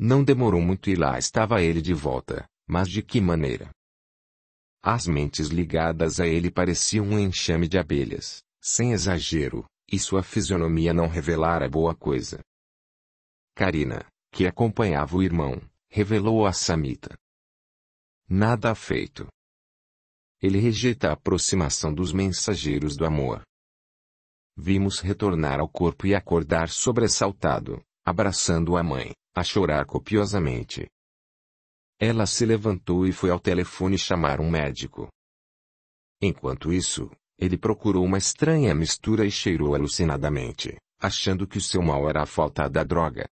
Não demorou muito e lá estava ele de volta, mas de que maneira? As mentes ligadas a ele pareciam um enxame de abelhas, sem exagero, e sua fisionomia não revelara boa coisa. Karina, que acompanhava o irmão, revelou a Samita. Nada feito. Ele rejeita a aproximação dos mensageiros do amor. Vimos retornar ao corpo e acordar sobressaltado, abraçando a mãe, a chorar copiosamente. Ela se levantou e foi ao telefone chamar um médico. Enquanto isso, ele procurou uma estranha mistura e cheirou alucinadamente, achando que o seu mal era a falta da droga.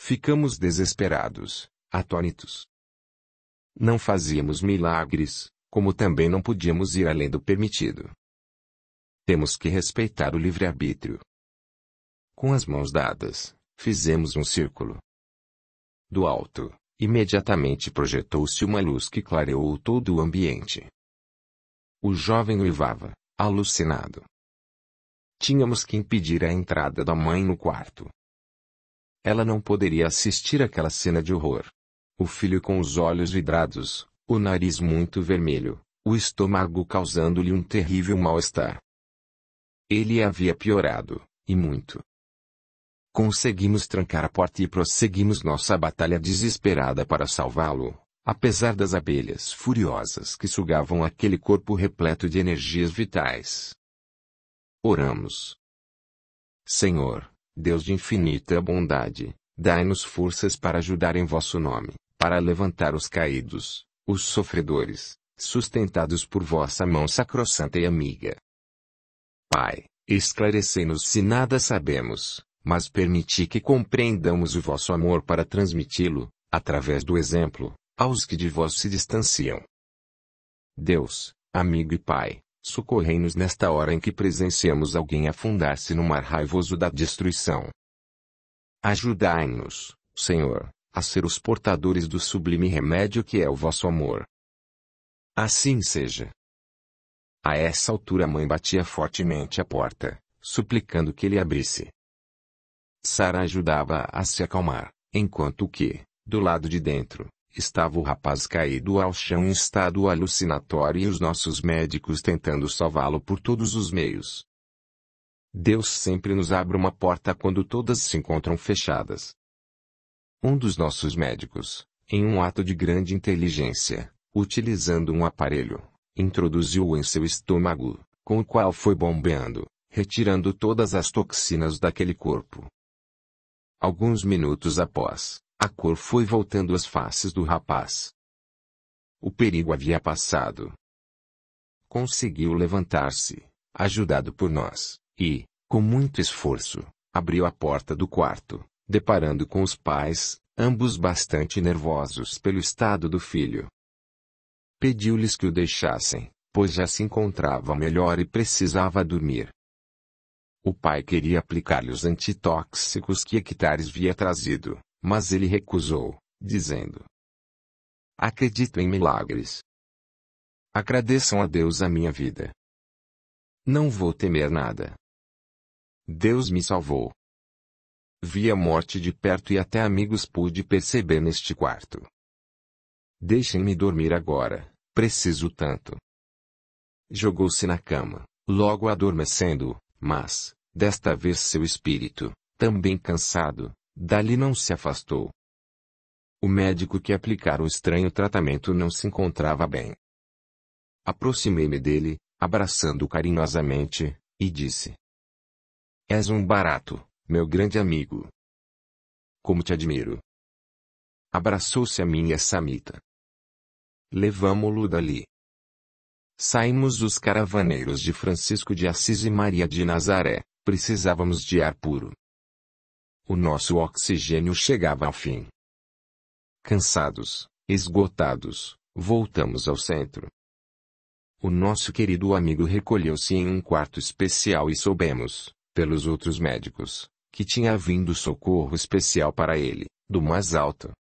Ficamos desesperados, atônitos. Não fazíamos milagres, como também não podíamos ir além do permitido. Temos que respeitar o livre-arbítrio. Com as mãos dadas, Fizemos um círculo. Do alto, imediatamente projetou-se uma luz que clareou todo o ambiente. O jovem uivava, alucinado. Tínhamos que impedir a entrada da mãe no quarto. Ela não poderia assistir aquela cena de horror. O filho com os olhos vidrados, o nariz muito vermelho, o estômago causando-lhe um terrível mal-estar. Ele havia piorado, e muito. Conseguimos trancar a porta e prosseguimos nossa batalha desesperada para salvá-lo, apesar das abelhas furiosas que sugavam aquele corpo repleto de energias vitais. Oramos. Senhor, Deus de infinita bondade, dai-nos forças para ajudar em vosso nome, para levantar os caídos, os sofredores, sustentados por vossa mão sacrossanta e amiga. Pai, esclarecei-nos se nada sabemos, mas permiti que compreendamos o vosso amor para transmiti-lo, através do exemplo, aos que de vós se distanciam. Deus, amigo e Pai, socorrei-nos nesta hora em que presenciamos alguém afundar-se no mar raivoso da destruição. Ajudai-nos, Senhor, a ser os portadores do sublime remédio que é o vosso amor. Assim seja. A essa altura a mãe batia fortemente a porta, suplicando que ele abrisse. Sara ajudava-a a se acalmar, enquanto que, do lado de dentro, estava o rapaz caído ao chão em estado alucinatório e os nossos médicos tentando salvá-lo por todos os meios. Deus sempre nos abre uma porta quando todas se encontram fechadas. Um dos nossos médicos, em um ato de grande inteligência, utilizando um aparelho, introduziu-o em seu estômago, com o qual foi bombeando, retirando todas as toxinas daquele corpo. Alguns minutos após, a cor foi voltando às faces do rapaz. O perigo havia passado. Conseguiu levantar-se, ajudado por nós, e, com muito esforço, abriu a porta do quarto, deparando com os pais, ambos bastante nervosos pelo estado do filho. Pediu-lhes que o deixassem, pois já se encontrava melhor e precisava dormir. O pai queria aplicar-lhe os antitóxicos que Hectares via trazido, mas ele recusou, dizendo: Acredito em milagres. Agradeçam a Deus a minha vida. Não vou temer nada. Deus me salvou. Vi a morte de perto e até amigos pude perceber neste quarto. Deixem-me dormir agora, preciso tanto. Jogou-se na cama, logo adormecendo, mas, desta vez seu espírito, também cansado, dali não se afastou. O médico que aplicara o estranho tratamento não se encontrava bem. Aproximei-me dele, abraçando-o carinhosamente, e disse: És um barato, meu grande amigo. Como te admiro. Abraçou-se a mim e a Samita. Levamo-lo dali. Saímos os caravaneiros de Francisco de Assis e Maria de Nazaré, precisávamos de ar puro. O nosso oxigênio chegava ao fim. Cansados, esgotados, voltamos ao centro. O nosso querido amigo recolheu-se em um quarto especial e soubemos, pelos outros médicos, que tinha vindo socorro especial para ele, do mais alto.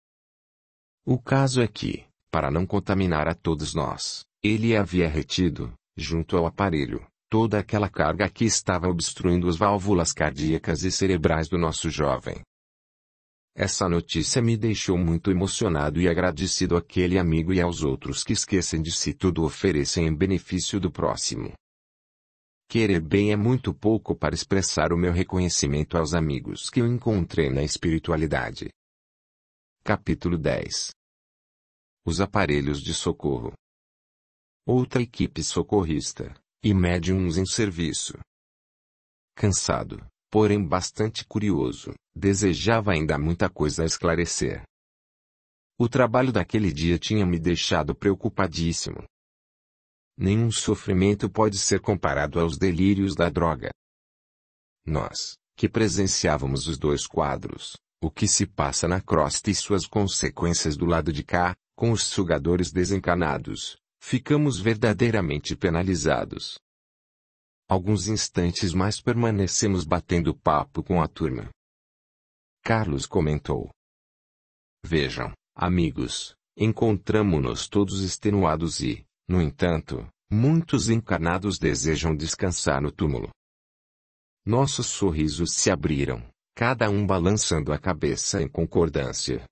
O caso é que, para não contaminar a todos nós, ele havia retido, junto ao aparelho, toda aquela carga que estava obstruindo as válvulas cardíacas e cerebrais do nosso jovem. Essa notícia me deixou muito emocionado e agradecido àquele amigo e aos outros que esquecem de si tudo oferecem em benefício do próximo. Querer bem é muito pouco para expressar o meu reconhecimento aos amigos que eu encontrei na espiritualidade. Capítulo 10 Os aparelhos de socorro outra equipe socorrista, e médiums em serviço. Cansado, porém bastante curioso, desejava ainda muita coisa a esclarecer. O trabalho daquele dia tinha me deixado preocupadíssimo. Nenhum sofrimento pode ser comparado aos delírios da droga. Nós, que presenciávamos os dois quadros, o que se passa na crosta e suas consequências do lado de cá, com os sugadores desencanados, ficamos verdadeiramente penalizados. Alguns instantes mais permanecemos batendo papo com a turma. Carlos comentou: Vejam, amigos, encontramo-nos todos extenuados e, no entanto, muitos encarnados desejam descansar no túmulo. Nossos sorrisos se abriram, cada um balançando a cabeça em concordância.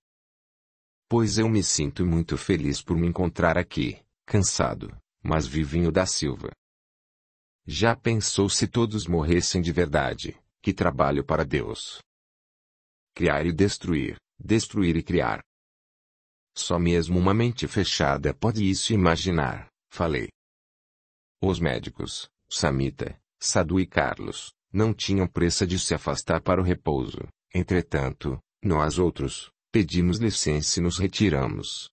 Pois eu me sinto muito feliz por me encontrar aqui cansado, mas vivinho da Silva. Já pensou se todos morressem de verdade? Que trabalho para Deus! Criar e destruir, destruir e criar. Só mesmo uma mente fechada pode isso imaginar, falei. Os médicos, Samita, Sadu e Carlos, não tinham pressa de se afastar para o repouso. Entretanto, nós outros, pedimos licença e nos retiramos.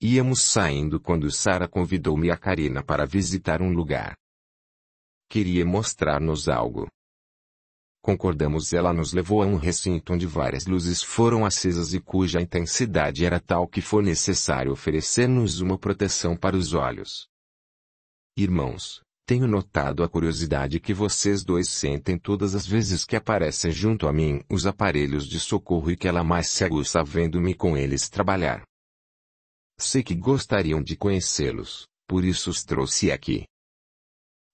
Íamos saindo quando Sara convidou-me a Karina para visitar um lugar. Queria mostrar-nos algo. Concordamos, ela nos levou a um recinto onde várias luzes foram acesas e cuja intensidade era tal que foi necessário oferecer-nos uma proteção para os olhos. Irmãos, tenho notado a curiosidade que vocês dois sentem todas as vezes que aparecem junto a mim os aparelhos de socorro e que ela mais se aguça vendo-me com eles trabalhar. Sei que gostariam de conhecê-los, por isso os trouxe aqui.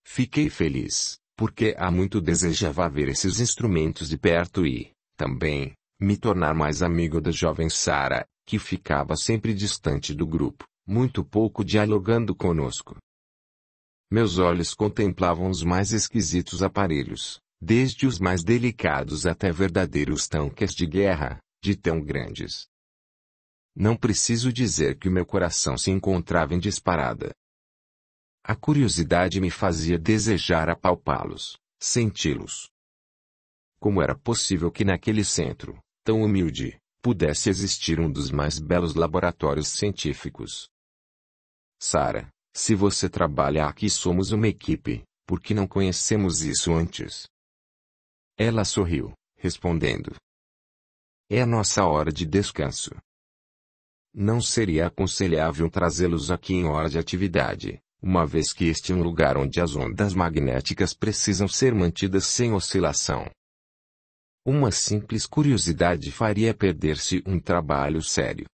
Fiquei feliz, porque há muito desejava ver esses instrumentos de perto e, também, me tornar mais amigo da jovem Sara, que ficava sempre distante do grupo, muito pouco dialogando conosco. Meus olhos contemplavam os mais esquisitos aparelhos, desde os mais delicados até verdadeiros tanques de guerra, de tão grandes, não preciso dizer que o meu coração se encontrava em disparada. A curiosidade me fazia desejar apalpá-los, senti-los. Como era possível que naquele centro, tão humilde, pudesse existir um dos mais belos laboratórios científicos? Sara, se você trabalha aqui somos uma equipe, por que não conhecemos isso antes? Ela sorriu, respondendo. É a nossa hora de descanso. Não seria aconselhável trazê-los aqui em hora de atividade, uma vez que este é um lugar onde as ondas magnéticas precisam ser mantidas sem oscilação. Uma simples curiosidade faria perder-se um trabalho sério.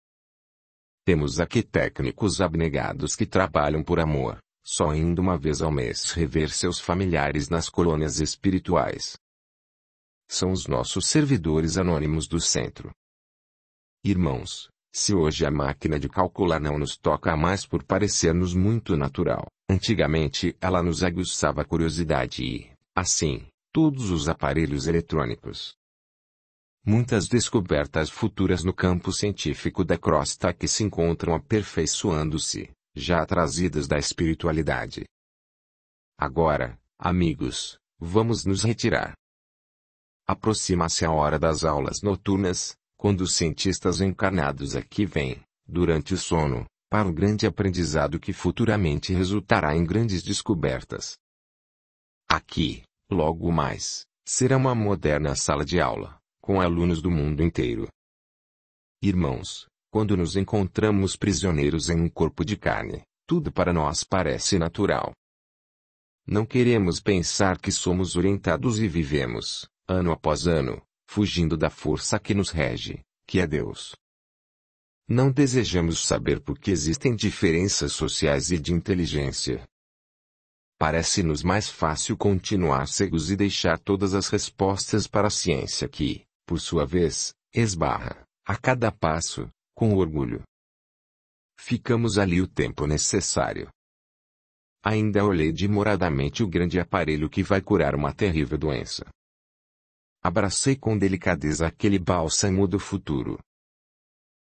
Temos aqui técnicos abnegados que trabalham por amor, só indo uma vez ao mês rever seus familiares nas colônias espirituais. São os nossos servidores anônimos do centro. Irmãos, se hoje a máquina de calcular não nos toca mais por parecer-nos muito natural, antigamente ela nos aguçava a curiosidade e, assim, todos os aparelhos eletrônicos. Muitas descobertas futuras no campo científico da crosta que se encontram aperfeiçoando-se, já trazidas da espiritualidade. Agora, amigos, vamos nos retirar. Aproxima-se a hora das aulas noturnas, quando os cientistas encarnados aqui vêm, durante o sono, para o grande aprendizado que futuramente resultará em grandes descobertas. Aqui, logo mais, será uma moderna sala de aula, com alunos do mundo inteiro. Irmãos, quando nos encontramos prisioneiros em um corpo de carne, tudo para nós parece natural. Não queremos pensar que somos orientados e vivemos, ano após ano, fugindo da força que nos rege, que é Deus. Não desejamos saber por que existem diferenças sociais e de inteligência. Parece-nos mais fácil continuar cegos e deixar todas as respostas para a ciência que, por sua vez, esbarra, a cada passo, com orgulho. Ficamos ali o tempo necessário. Ainda olhei demoradamente o grande aparelho que vai curar uma terrível doença. Abracei com delicadeza aquele bálsamo do futuro.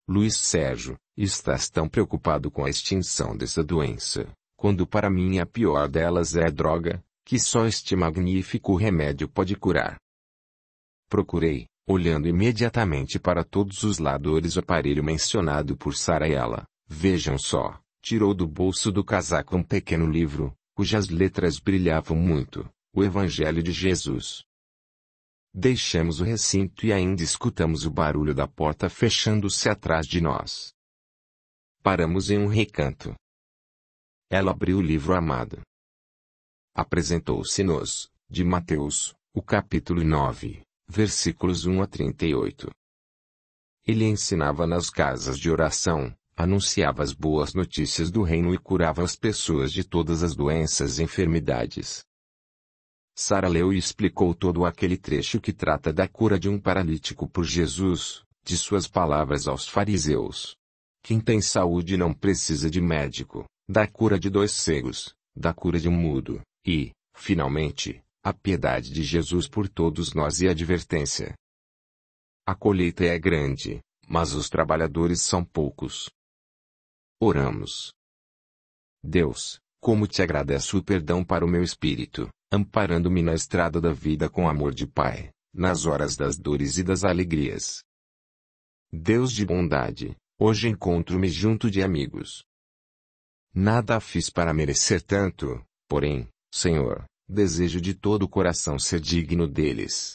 Luiz Sérgio, estás tão preocupado com a extinção dessa doença, quando para mim a pior delas é a droga, que só este magnífico remédio pode curar. Procurei, olhando imediatamente para todos os ladores o aparelho mencionado por Saraela, vejam só, tirou do bolso do casaco um pequeno livro, cujas letras brilhavam muito, o Evangelho de Jesus. Deixamos o recinto e ainda escutamos o barulho da porta fechando-se atrás de nós. Paramos em um recanto. Ela abriu o livro amado. Apresentou-se-nos, de Mateus, o capítulo 9, versículos 1 a 38. Ele ensinava nas casas de oração, anunciava as boas notícias do reino e curava as pessoas de todas as doenças e enfermidades. Sara leu e explicou todo aquele trecho que trata da cura de um paralítico por Jesus, de suas palavras aos fariseus. Quem tem saúde não precisa de médico, da cura de dois cegos, da cura de um mudo, e, finalmente, a piedade de Jesus por todos nós e a advertência. A colheita é grande, mas os trabalhadores são poucos. Oramos. Deus, como te agradeço o perdão para o meu espírito, amparando-me na estrada da vida com amor de Pai, nas horas das dores e das alegrias. Deus de bondade, hoje encontro-me junto de amigos. Nada fiz para merecer tanto, porém, Senhor, desejo de todo o coração ser digno deles.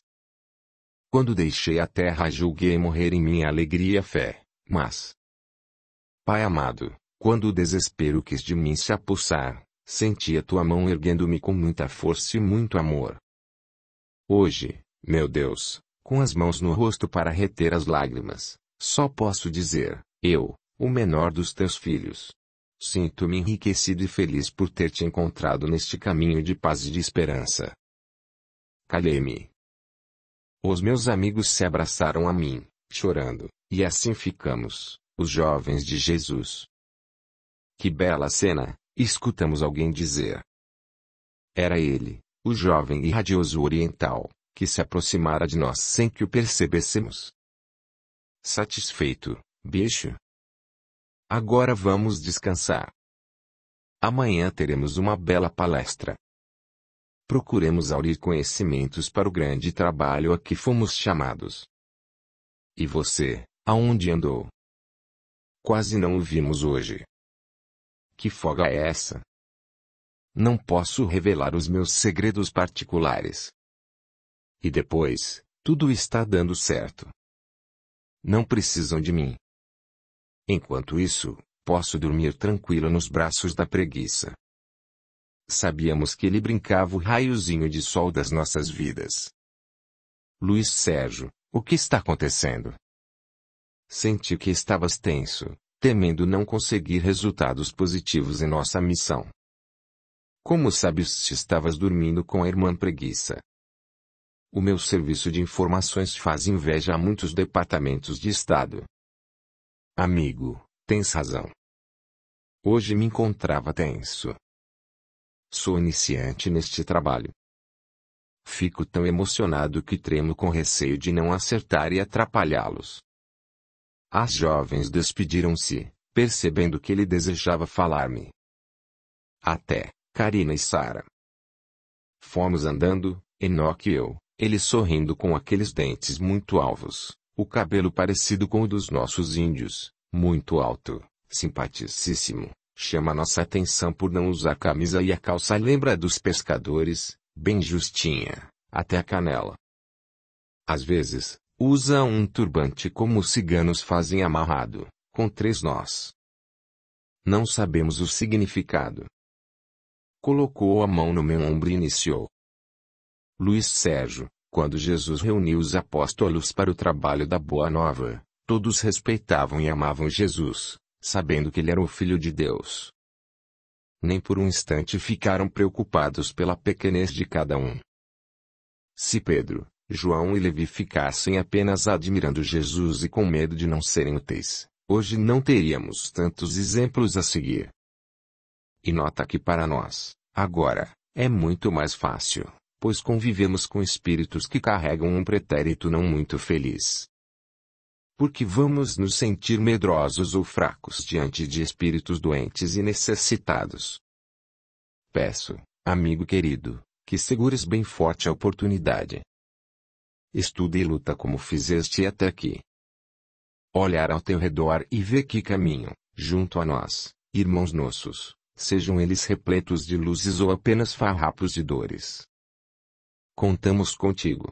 Quando deixei a terra julguei morrer em minha alegria e fé, mas. Pai amado, quando o desespero quis de mim se apossar, senti a tua mão erguendo-me com muita força e muito amor. Hoje, meu Deus, com as mãos no rosto para reter as lágrimas, só posso dizer, eu, o menor dos teus filhos. Sinto-me enriquecido e feliz por ter te encontrado neste caminho de paz e de esperança. calei me Os meus amigos se abraçaram a mim, chorando, e assim ficamos, os jovens de Jesus. Que bela cena, escutamos alguém dizer. Era ele, o jovem e radioso oriental, que se aproximara de nós sem que o percebêssemos. Satisfeito, bicho. Agora vamos descansar. Amanhã teremos uma bela palestra. Procuremos aurir conhecimentos para o grande trabalho a que fomos chamados. E você, aonde andou? Quase não o vimos hoje. Que folga é essa? Não posso revelar os meus segredos particulares. E depois, tudo está dando certo. Não precisam de mim. Enquanto isso, posso dormir tranquilo nos braços da preguiça. Sabíamos que ele brincava o raiozinho de sol das nossas vidas. Luiz Sérgio, o que está acontecendo? Senti que estavas tenso, temendo não conseguir resultados positivos em nossa missão. Como sabes se estavas dormindo com a irmã preguiça? O meu serviço de informações faz inveja a muitos departamentos de Estado. Amigo, tens razão. Hoje me encontrava tenso. Sou iniciante neste trabalho. Fico tão emocionado que tremo com receio de não acertar e atrapalhá-los. As jovens despediram-se, percebendo que ele desejava falar-me. Até, Karina e Sara. Fomos andando, Enoque e eu, ele sorrindo com aqueles dentes muito alvos, o cabelo parecido com o dos nossos índios, muito alto, simpaticíssimo, chama nossa atenção por não usar camisa e a calça lembra dos pescadores, bem justinha, até a canela. Às vezes, Usa um turbante como os ciganos fazem amarrado, com três nós. Não sabemos o significado. Colocou a mão no meu ombro e iniciou. Luiz Sérgio, quando Jesus reuniu os apóstolos para o trabalho da Boa Nova, todos respeitavam e amavam Jesus, sabendo que ele era o Filho de Deus. Nem por um instante ficaram preocupados pela pequenez de cada um. Se Pedro, João e Levi ficassem apenas admirando Jesus e com medo de não serem úteis, hoje não teríamos tantos exemplos a seguir. E nota que para nós, agora, é muito mais fácil, pois convivemos com espíritos que carregam um pretérito não muito feliz. Porque vamos nos sentir medrosos ou fracos diante de espíritos doentes e necessitados. Peço, amigo querido, que segures bem forte a oportunidade, Estuda e luta como fizeste até aqui. Olhar ao teu redor e vê que caminham, junto a nós, irmãos nossos, sejam eles repletos de luzes ou apenas farrapos de dores. Contamos contigo.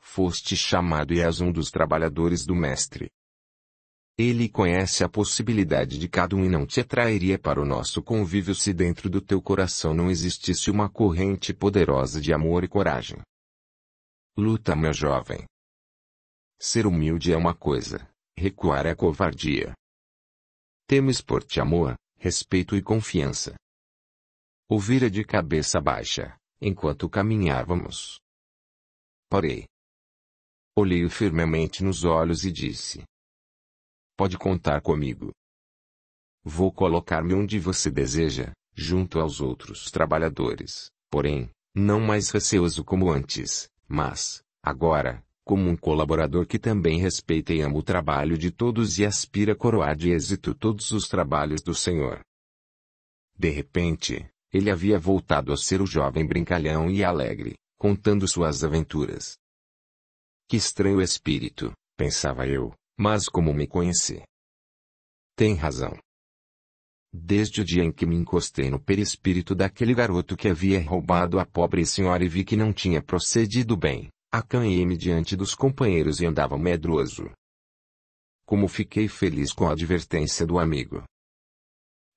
Foste chamado e és um dos trabalhadores do Mestre. Ele conhece a possibilidade de cada um e não te atrairia para o nosso convívio se dentro do teu coração não existisse uma corrente poderosa de amor e coragem. Luta, meu jovem. Ser humilde é uma coisa, recuar é covardia. Temos por te amor, respeito e confiança. Ouvira é de cabeça baixa, enquanto caminhávamos. Parei. Olhei-o firmemente nos olhos e disse: Pode contar comigo. Vou colocar-me onde você deseja, junto aos outros trabalhadores, porém, não mais receoso como antes, mas, agora, como um colaborador que também respeita e ama o trabalho de todos e aspira a coroar de êxito todos os trabalhos do Senhor. De repente, ele havia voltado a ser o jovem brincalhão e alegre, contando suas aventuras. Que estranho espírito, pensava eu, mas como me conheci. Tem razão. Desde o dia em que me encostei no perispírito daquele garoto que havia roubado a pobre senhora e vi que não tinha procedido bem, acanhei-me diante dos companheiros e andava medroso. Como fiquei feliz com a advertência do amigo.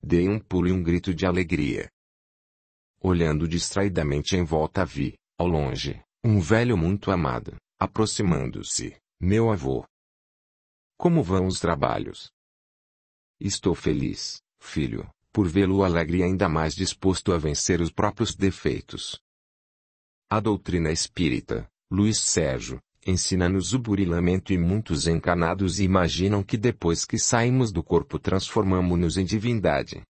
Dei um pulo e um grito de alegria. Olhando distraidamente em volta vi, ao longe, um velho muito amado, aproximando-se, meu avô. Como vão os trabalhos? Estou feliz filho, por vê-lo alegre e ainda mais disposto a vencer os próprios defeitos. A doutrina espírita, Luiz Sérgio, ensina-nos o burilamento e muitos encanados imaginam que depois que saímos do corpo transformamos-nos em divindade.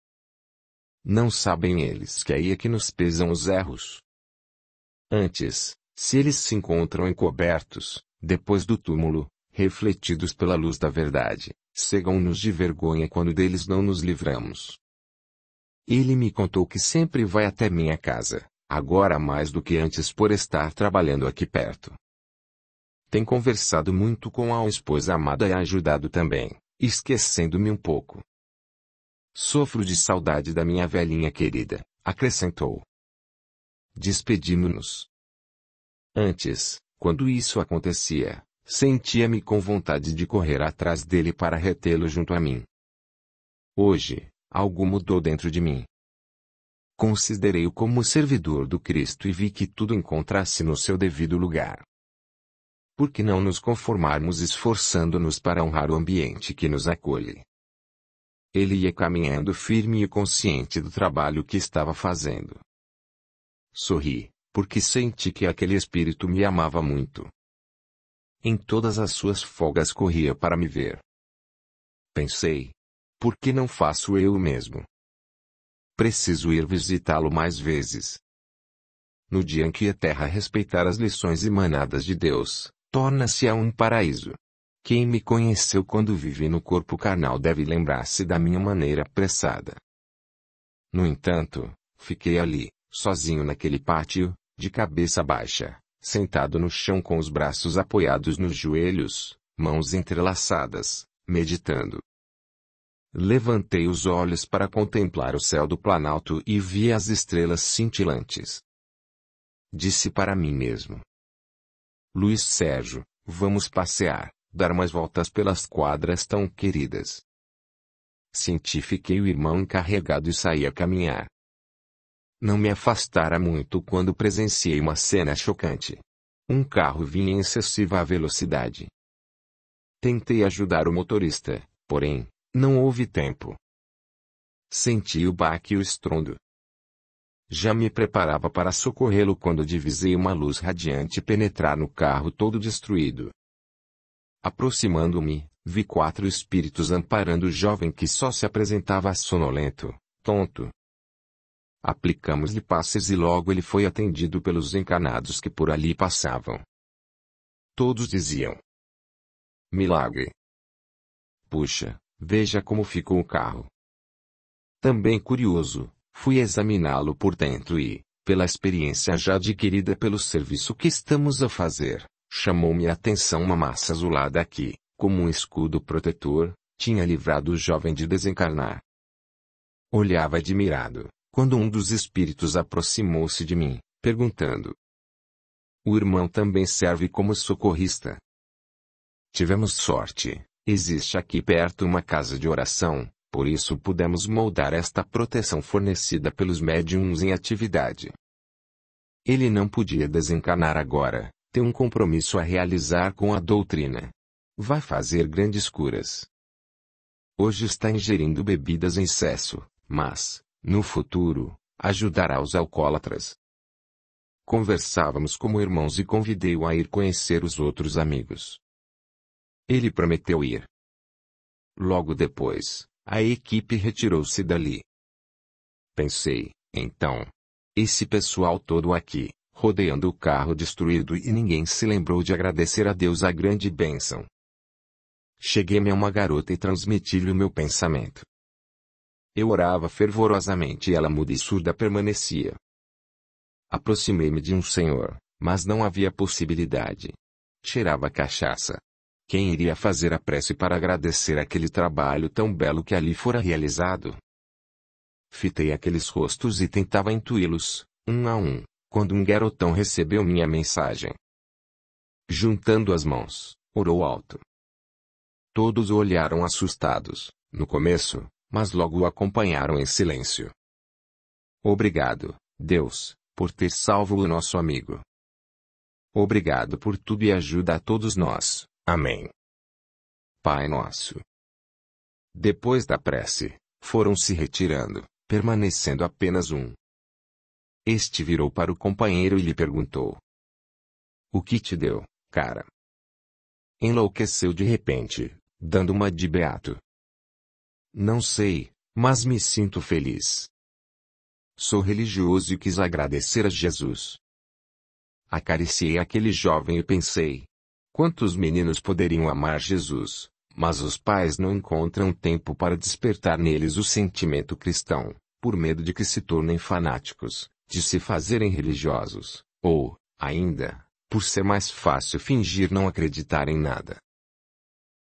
Não sabem eles que é aí é que nos pesam os erros. Antes, se eles se encontram encobertos, depois do túmulo, refletidos pela luz da verdade, cegam-nos de vergonha quando deles não nos livramos. Ele me contou que sempre vai até minha casa, agora mais do que antes por estar trabalhando aqui perto. Tem conversado muito com a esposa amada e ajudado também, esquecendo-me um pouco. Sofro de saudade da minha velhinha querida, acrescentou. Despedimos-nos. Antes, quando isso acontecia, sentia-me com vontade de correr atrás dele para retê-lo junto a mim. Hoje, algo mudou dentro de mim. Considerei-o como servidor do Cristo e vi que tudo encontrasse no seu devido lugar. Por que não nos conformarmos esforçando-nos para honrar o ambiente que nos acolhe? Ele ia caminhando firme e consciente do trabalho que estava fazendo. Sorri, porque senti que aquele espírito me amava muito. Em todas as suas folgas corria para me ver. Pensei. Por que não faço eu o mesmo? Preciso ir visitá-lo mais vezes. No dia em que a terra respeitar as lições emanadas de Deus, torna-se a um paraíso. Quem me conheceu quando vivi no corpo carnal deve lembrar-se da minha maneira apressada. No entanto, fiquei ali, sozinho naquele pátio, de cabeça baixa, sentado no chão com os braços apoiados nos joelhos, mãos entrelaçadas, meditando. Levantei os olhos para contemplar o céu do Planalto e vi as estrelas cintilantes. Disse para mim mesmo: Luiz Sérgio, vamos passear, dar umas voltas pelas quadras tão queridas. Cientifiquei o irmão encarregado e saí a caminhar. Não me afastara muito quando presenciei uma cena chocante. Um carro vinha em excessiva velocidade. Tentei ajudar o motorista, porém, não houve tempo. Senti o baque e o estrondo. Já me preparava para socorrê-lo quando divisei uma luz radiante penetrar no carro todo destruído. Aproximando-me, vi quatro espíritos amparando o jovem que só se apresentava sonolento, tonto, Aplicamos-lhe passes e logo ele foi atendido pelos encarnados que por ali passavam. Todos diziam: Milagre! Puxa, veja como ficou o carro. Também curioso, fui examiná-lo por dentro e, pela experiência já adquirida pelo serviço que estamos a fazer, chamou-me a atenção uma massa azulada que, como um escudo protetor, tinha livrado o jovem de desencarnar. Olhava admirado quando um dos espíritos aproximou-se de mim, perguntando: O irmão também serve como socorrista. Tivemos sorte, existe aqui perto uma casa de oração, por isso pudemos moldar esta proteção fornecida pelos médiums em atividade. Ele não podia desencanar agora, tem um compromisso a realizar com a doutrina. Vai fazer grandes curas. Hoje está ingerindo bebidas em excesso, mas, no futuro, ajudará os alcoólatras. Conversávamos como irmãos e convidei-o a ir conhecer os outros amigos. Ele prometeu ir. Logo depois, a equipe retirou-se dali. Pensei, então, esse pessoal todo aqui, rodeando o carro destruído e ninguém se lembrou de agradecer a Deus a grande bênção. Cheguei-me a uma garota e transmiti-lhe o meu pensamento. Eu orava fervorosamente e ela muda e surda permanecia. Aproximei-me de um senhor, mas não havia possibilidade. Cheirava cachaça. Quem iria fazer a prece para agradecer aquele trabalho tão belo que ali fora realizado? Fitei aqueles rostos e tentava intuí-los, um a um, quando um garotão recebeu minha mensagem. Juntando as mãos, orou alto. Todos olharam assustados. No começo, mas logo o acompanharam em silêncio. Obrigado, Deus, por ter salvo o nosso amigo. Obrigado por tudo e ajuda a todos nós. Amém. Pai Nosso. Depois da prece, foram se retirando, permanecendo apenas um. Este virou para o companheiro e lhe perguntou: O que te deu, cara? Enlouqueceu de repente, dando uma de beato. Não sei, mas me sinto feliz. Sou religioso e quis agradecer a Jesus. Acariciei aquele jovem e pensei: quantos meninos poderiam amar Jesus, mas os pais não encontram tempo para despertar neles o sentimento cristão, por medo de que se tornem fanáticos, de se fazerem religiosos, ou, ainda, por ser mais fácil fingir não acreditar em nada.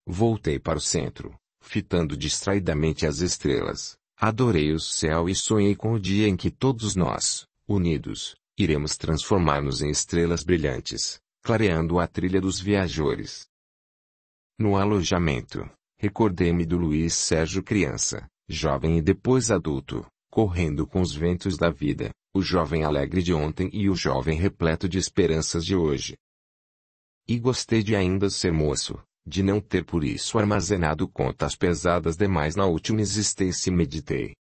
Voltei para o centro, fitando distraidamente as estrelas, adorei o céu e sonhei com o dia em que todos nós, unidos, iremos transformar-nos em estrelas brilhantes, clareando a trilha dos viajores. No alojamento, recordei-me do Luiz Sérgio criança, jovem e depois adulto, correndo com os ventos da vida, o jovem alegre de ontem e o jovem repleto de esperanças de hoje. E gostei de ainda ser moço, de não ter por isso armazenado contas pesadas demais na última existência e meditei.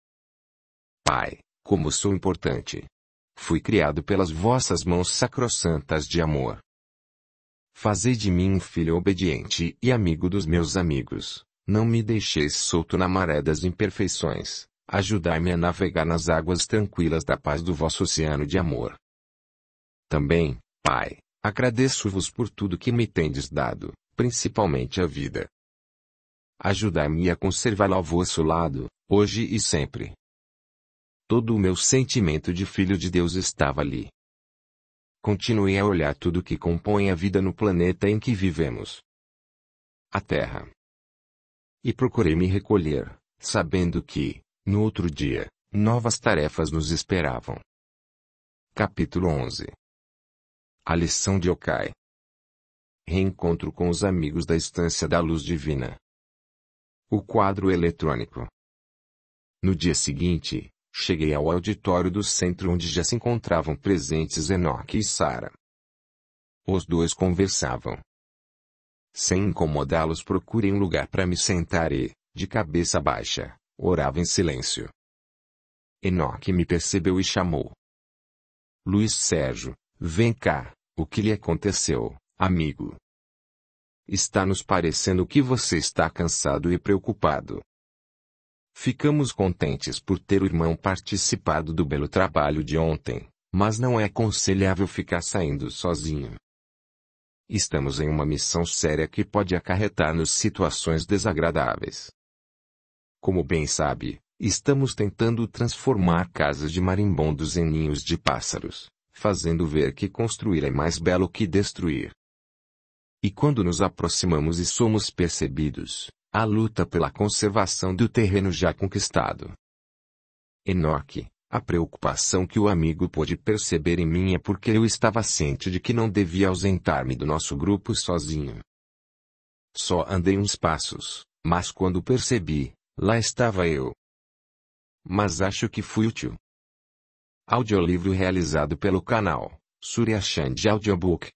Pai, como sou importante. Fui criado pelas vossas mãos sacrossantas de amor. Fazei de mim um filho obediente e amigo dos meus amigos. Não me deixeis solto na maré das imperfeições. Ajudai-me a navegar nas águas tranquilas da paz do vosso oceano de amor. Também, Pai, agradeço-vos por tudo que me tendes dado principalmente a vida. Ajudai-me a conservá-la ao vosso lado, hoje e sempre. Todo o meu sentimento de filho de Deus estava ali. Continuei a olhar tudo que compõe a vida no planeta em que vivemos. A Terra. E procurei me recolher, sabendo que, no outro dia, novas tarefas nos esperavam. Capítulo 11 A lição de Okai Reencontro com os amigos da Estância da Luz Divina. O quadro eletrônico. No dia seguinte, cheguei ao auditório do centro onde já se encontravam presentes Enoque e Sara. Os dois conversavam. Sem incomodá-los, procurei um lugar para me sentar e, de cabeça baixa, orava em silêncio. Enoque me percebeu e chamou. Luiz Sérgio, vem cá, o que lhe aconteceu, amigo. Está nos parecendo que você está cansado e preocupado. Ficamos contentes por ter o irmão participado do belo trabalho de ontem, mas não é aconselhável ficar saindo sozinho. Estamos em uma missão séria que pode acarretar-nos situações desagradáveis. Como bem sabe, estamos tentando transformar casas de marimbondos em ninhos de pássaros, fazendo ver que construir é mais belo que destruir. E quando nos aproximamos e somos percebidos, a luta pela conservação do terreno já conquistado. Enoque, a preocupação que o amigo pôde perceber em mim é porque eu estava ciente de que não devia ausentar-me do nosso grupo sozinho. Só andei uns passos, mas quando percebi, lá estava eu. Mas acho que fui útil. Audiolivro realizado pelo canal Surya Chand Audiobook.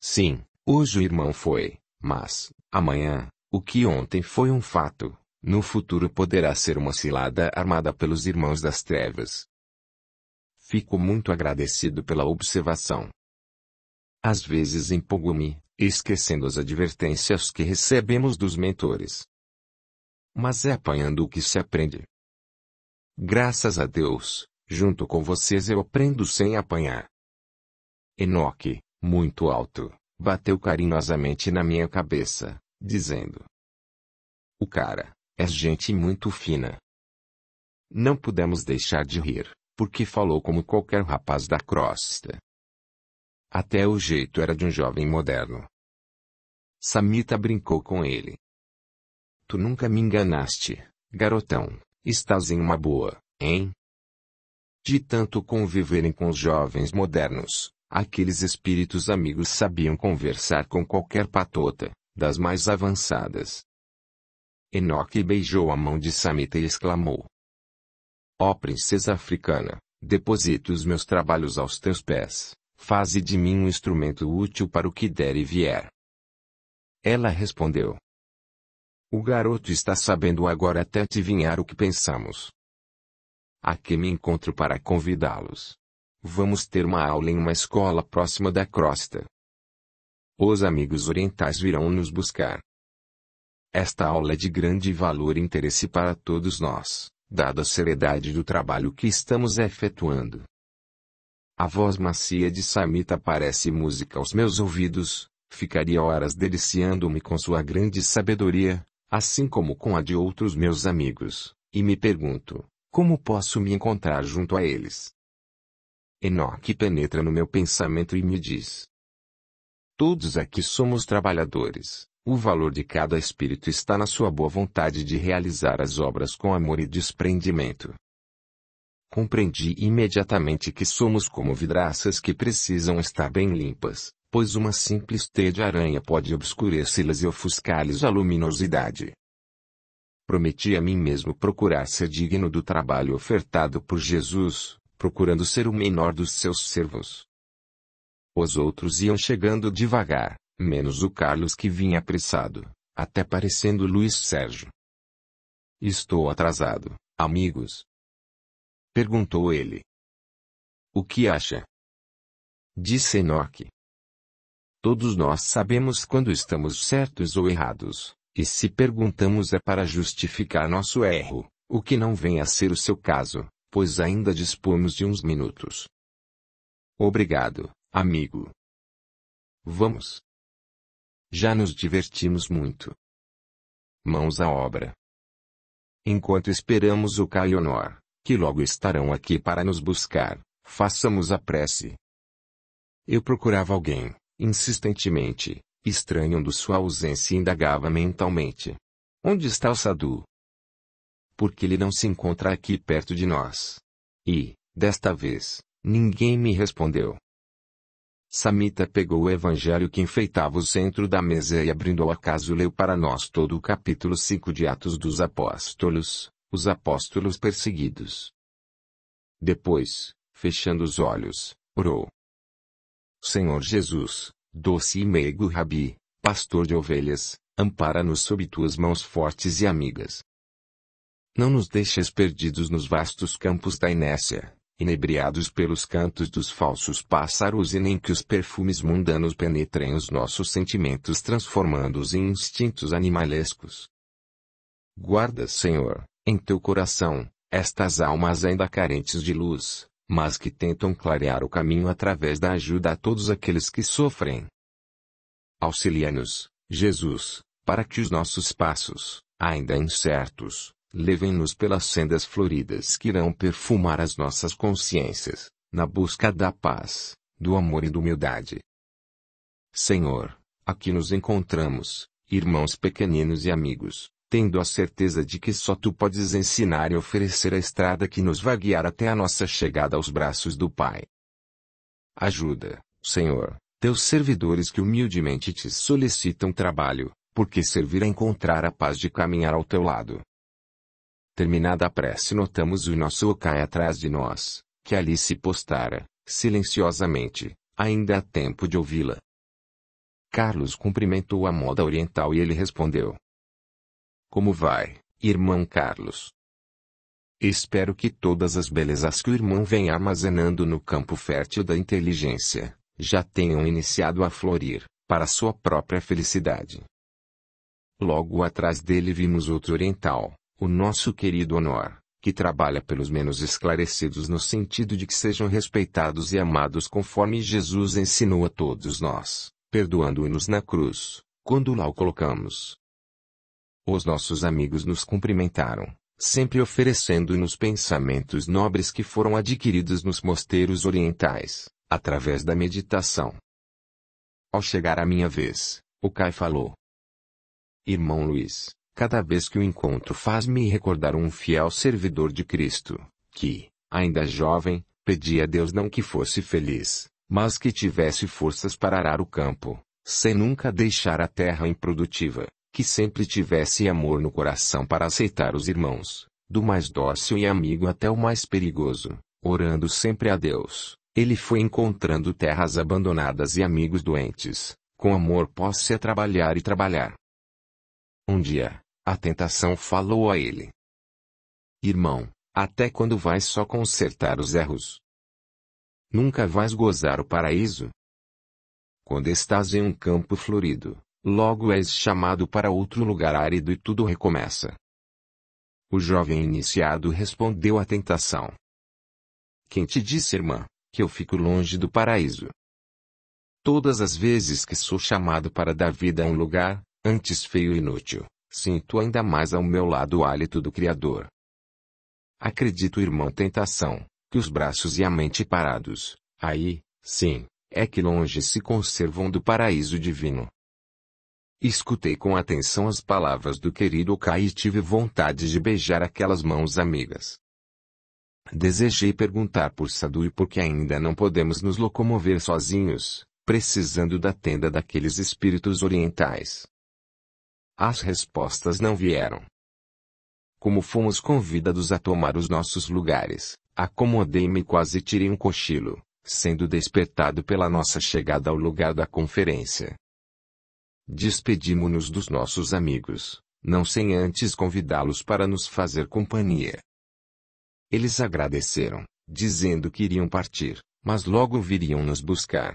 Sim, Hoje o irmão foi, mas, amanhã, o que ontem foi um fato, no futuro poderá ser uma cilada armada pelos irmãos das trevas. Fico muito agradecido pela observação. Às vezes empolgo-me, esquecendo as advertências que recebemos dos mentores. Mas é apanhando o que se aprende. Graças a Deus, junto com vocês eu aprendo sem apanhar. Enoque, muito alto bateu carinhosamente na minha cabeça, dizendo: O cara, é gente muito fina. Não pudemos deixar de rir, porque falou como qualquer rapaz da crosta. Até o jeito era de um jovem moderno. Samita brincou com ele. Tu nunca me enganaste, garotão, estás em uma boa, hein? De tanto conviverem com os jovens modernos, Aqueles espíritos amigos sabiam conversar com qualquer patota, das mais avançadas. Enoque beijou a mão de Samita e exclamou: Ó oh, princesa africana, deposito os meus trabalhos aos teus pés, faze de mim um instrumento útil para o que der e vier. Ela respondeu: O garoto está sabendo agora até adivinhar o que pensamos. A que me encontro para convidá-los? Vamos ter uma aula em uma escola próxima da crosta. Os amigos orientais virão nos buscar. Esta aula é de grande valor e interesse para todos nós, dada a seriedade do trabalho que estamos efetuando. A voz macia de Samita parece música aos meus ouvidos, ficaria horas deliciando-me com sua grande sabedoria, assim como com a de outros meus amigos, e me pergunto, como posso me encontrar junto a eles? Enoque penetra no meu pensamento e me diz: Todos aqui somos trabalhadores. O valor de cada espírito está na sua boa vontade de realizar as obras com amor e desprendimento. Compreendi imediatamente que somos como vidraças que precisam estar bem limpas, pois uma simples teia de aranha pode obscurecê-las e ofuscar-lhes a luminosidade. Prometi a mim mesmo procurar ser digno do trabalho ofertado por Jesus, procurando ser o menor dos seus servos. Os outros iam chegando devagar, menos o Carlos que vinha apressado, até parecendo Luiz Sérgio. Estou atrasado, amigos. Perguntou ele. O que acha? Disse Enoque. Todos nós sabemos quando estamos certos ou errados, e se perguntamos é para justificar nosso erro, o que não vem a ser o seu caso pois ainda dispomos de uns minutos. Obrigado, amigo. Vamos. Já nos divertimos muito. Mãos à obra. Enquanto esperamos o Caionor, que logo estarão aqui para nos buscar, façamos a prece. Eu procurava alguém, insistentemente, estranho do sua ausência e indagava mentalmente. Onde está o Sadu? porque ele não se encontra aqui perto de nós. E, desta vez, ninguém me respondeu. Samita pegou o evangelho que enfeitava o centro da mesa e abrindo ao acaso leu para nós todo o capítulo 5 de Atos dos Apóstolos, os apóstolos perseguidos. Depois, fechando os olhos, orou. Senhor Jesus, doce e meigo Rabi, pastor de ovelhas, ampara-nos sob tuas mãos fortes e amigas. Não nos deixes perdidos nos vastos campos da inércia, inebriados pelos cantos dos falsos pássaros e nem que os perfumes mundanos penetrem os nossos sentimentos transformando-os em instintos animalescos. Guarda, Senhor, em teu coração, estas almas ainda carentes de luz, mas que tentam clarear o caminho através da ajuda a todos aqueles que sofrem. Auxilia-nos, Jesus, para que os nossos passos, ainda incertos, Levem-nos pelas sendas floridas que irão perfumar as nossas consciências, na busca da paz, do amor e da humildade. Senhor, aqui nos encontramos, irmãos pequeninos e amigos, tendo a certeza de que só tu podes ensinar e oferecer a estrada que nos vai guiar até a nossa chegada aos braços do Pai. Ajuda, Senhor, teus servidores que humildemente te solicitam trabalho, porque servir é encontrar a paz de caminhar ao teu lado, Terminada a prece, notamos o nosso Okai atrás de nós, que ali se postara, silenciosamente, ainda há tempo de ouvi-la. Carlos cumprimentou a moda oriental e ele respondeu: Como vai, irmão Carlos? Espero que todas as belezas que o irmão vem armazenando no campo fértil da inteligência já tenham iniciado a florir, para sua própria felicidade. Logo atrás dele vimos outro oriental, o nosso querido Honor, que trabalha pelos menos esclarecidos no sentido de que sejam respeitados e amados conforme Jesus ensinou a todos nós, perdoando-nos na cruz, quando lá o colocamos. Os nossos amigos nos cumprimentaram, sempre oferecendo-nos pensamentos nobres que foram adquiridos nos mosteiros orientais, através da meditação. Ao chegar a minha vez, o Cai falou: Irmão Luiz, Cada vez que o encontro faz-me recordar um fiel servidor de Cristo, que, ainda jovem, pedia a Deus não que fosse feliz, mas que tivesse forças para arar o campo, sem nunca deixar a terra improdutiva, que sempre tivesse amor no coração para aceitar os irmãos, do mais dócil e amigo até o mais perigoso, orando sempre a Deus. Ele foi encontrando terras abandonadas e amigos doentes, com amor possa trabalhar e trabalhar. Um dia, a tentação falou a ele: Irmão, até quando vais só consertar os erros? Nunca vais gozar o paraíso? Quando estás em um campo florido, logo és chamado para outro lugar árido e tudo recomeça. O jovem iniciado respondeu à tentação: Quem te disse, irmã, que eu fico longe do paraíso? Todas as vezes que sou chamado para dar vida a um lugar, antes feio e inútil, sinto ainda mais ao meu lado o hálito do Criador. Acredito, irmão tentação, que os braços e a mente parados, aí, sim, é que longe se conservam do paraíso divino. Escutei com atenção as palavras do querido Kai e tive vontade de beijar aquelas mãos amigas. Desejei perguntar por e por que ainda não podemos nos locomover sozinhos, precisando da tenda daqueles espíritos orientais. As respostas não vieram. Como fomos convidados a tomar os nossos lugares, acomodei-me e quase tirei um cochilo, sendo despertado pela nossa chegada ao lugar da conferência. Despedimo-nos dos nossos amigos, não sem antes convidá-los para nos fazer companhia. Eles agradeceram, dizendo que iriam partir, mas logo viriam nos buscar.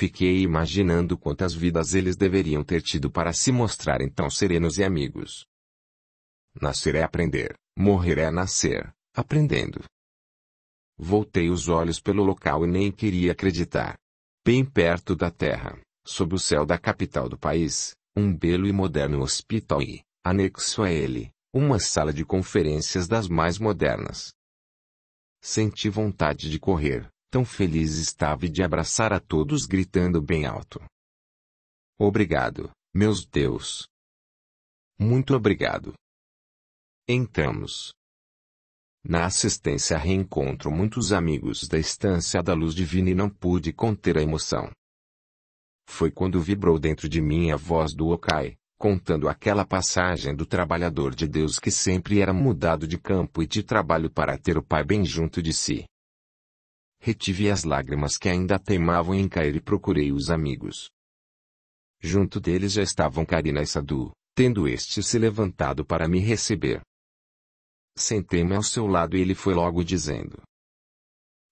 Fiquei imaginando quantas vidas eles deveriam ter tido para se mostrarem tão serenos e amigos. Nascer é aprender, morrer é nascer, aprendendo. Voltei os olhos pelo local e nem queria acreditar. Bem perto da terra, sob o céu da capital do país, um belo e moderno hospital e, anexo a ele, uma sala de conferências das mais modernas. Senti vontade de correr, Tão feliz estava de abraçar a todos gritando bem alto. Obrigado, meus Deus. Muito obrigado. Entramos. Na assistência reencontro muitos amigos da Estância da Luz Divina e não pude conter a emoção. Foi quando vibrou dentro de mim a voz do Okai, contando aquela passagem do trabalhador de Deus que sempre era mudado de campo e de trabalho para ter o Pai bem junto de si retive as lágrimas que ainda teimavam em cair e procurei os amigos. Junto deles já estavam Karina e Sadu, tendo este se levantado para me receber. Sentei-me ao seu lado e ele foi logo dizendo: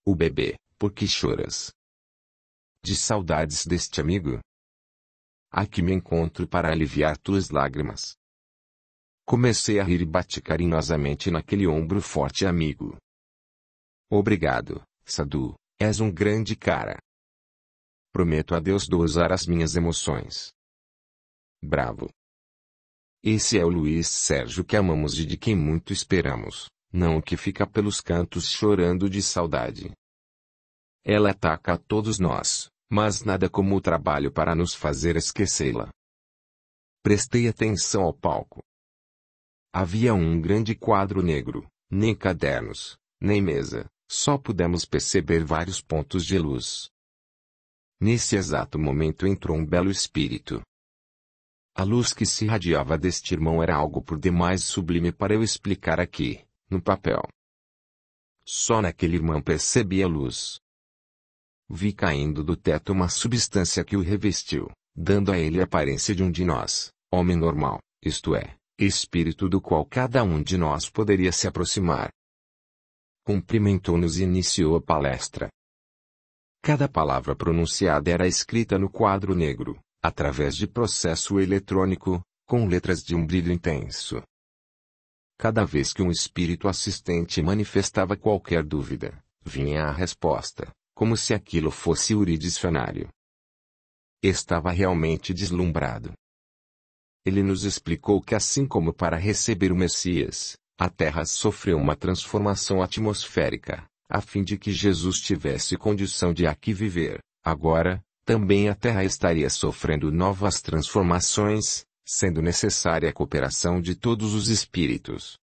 O bebê, por que choras? De saudades deste amigo? Aqui me encontro para aliviar tuas lágrimas. Comecei a rir e bati carinhosamente naquele ombro forte amigo. Obrigado, Sadhu, és um grande cara. Prometo a Deus dosar as minhas emoções. Bravo. Esse é o Luiz Sérgio que amamos e de quem muito esperamos, não o que fica pelos cantos chorando de saudade. Ela ataca a todos nós, mas nada como o trabalho para nos fazer esquecê-la. Prestei atenção ao palco. Havia um grande quadro negro, nem cadernos, nem mesa, só pudemos perceber vários pontos de luz. Nesse exato momento entrou um belo espírito. A luz que se irradiava deste irmão era algo por demais sublime para eu explicar aqui, no papel. Só naquele irmão percebi a luz. Vi caindo do teto uma substância que o revestiu, dando a ele a aparência de um de nós, homem normal, isto é, espírito do qual cada um de nós poderia se aproximar, cumprimentou-nos e iniciou a palestra. Cada palavra pronunciada era escrita no quadro negro, através de processo eletrônico, com letras de um brilho intenso. Cada vez que um espírito assistente manifestava qualquer dúvida, vinha a resposta, como se aquilo fosse dicionário. Estava realmente deslumbrado. Ele nos explicou que assim como para receber o Messias, a Terra sofreu uma transformação atmosférica, a fim de que Jesus tivesse condição de aqui viver. Agora, também a Terra estaria sofrendo novas transformações, sendo necessária a cooperação de todos os espíritos.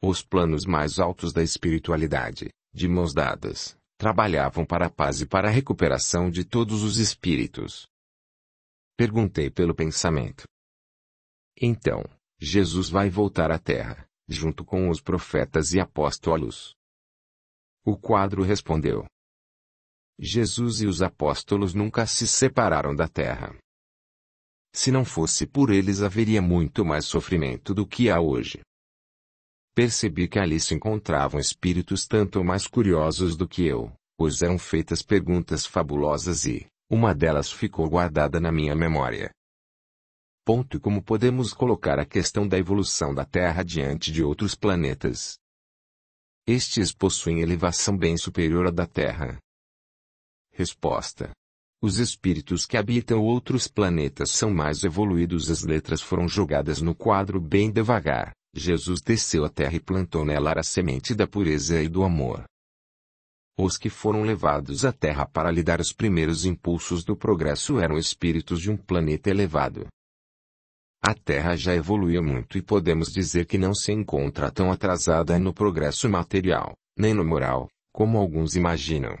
Os planos mais altos da espiritualidade, de mãos dadas, trabalhavam para a paz e para a recuperação de todos os espíritos. Perguntei pelo pensamento. Então, Jesus vai voltar à Terra, junto com os profetas e apóstolos. O quadro respondeu: Jesus e os apóstolos nunca se separaram da terra. Se não fosse por eles, haveria muito mais sofrimento do que há hoje. Percebi que ali se encontravam espíritos tanto mais curiosos do que eu, pois eram feitas perguntas fabulosas e, uma delas ficou guardada na minha memória ponto como podemos colocar a questão da evolução da Terra diante de outros planetas. Estes possuem elevação bem superior à da Terra. Resposta. Os espíritos que habitam outros planetas são mais evoluídos. As letras foram jogadas no quadro bem devagar. Jesus desceu à Terra e plantou nela a semente da pureza e do amor. Os que foram levados à Terra para lhe dar os primeiros impulsos do progresso eram espíritos de um planeta elevado, a Terra já evoluiu muito e podemos dizer que não se encontra tão atrasada no progresso material, nem no moral, como alguns imaginam.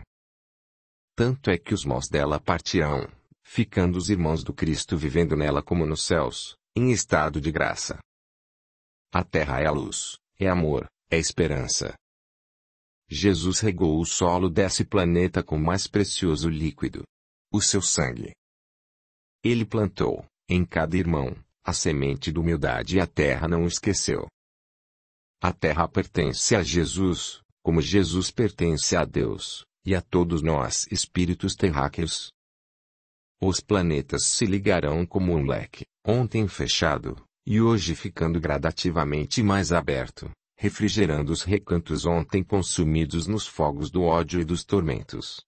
Tanto é que os mãos dela partirão, ficando os irmãos do Cristo vivendo nela como nos céus, em estado de graça. A Terra é a luz, é amor, é esperança. Jesus regou o solo desse planeta com o mais precioso líquido: o seu sangue. Ele plantou, em cada irmão, a semente da humildade a terra não esqueceu. A terra pertence a Jesus, como Jesus pertence a Deus, e a todos nós espíritos terráqueos. Os planetas se ligarão como um leque, ontem fechado, e hoje ficando gradativamente mais aberto, refrigerando os recantos ontem consumidos nos fogos do ódio e dos tormentos.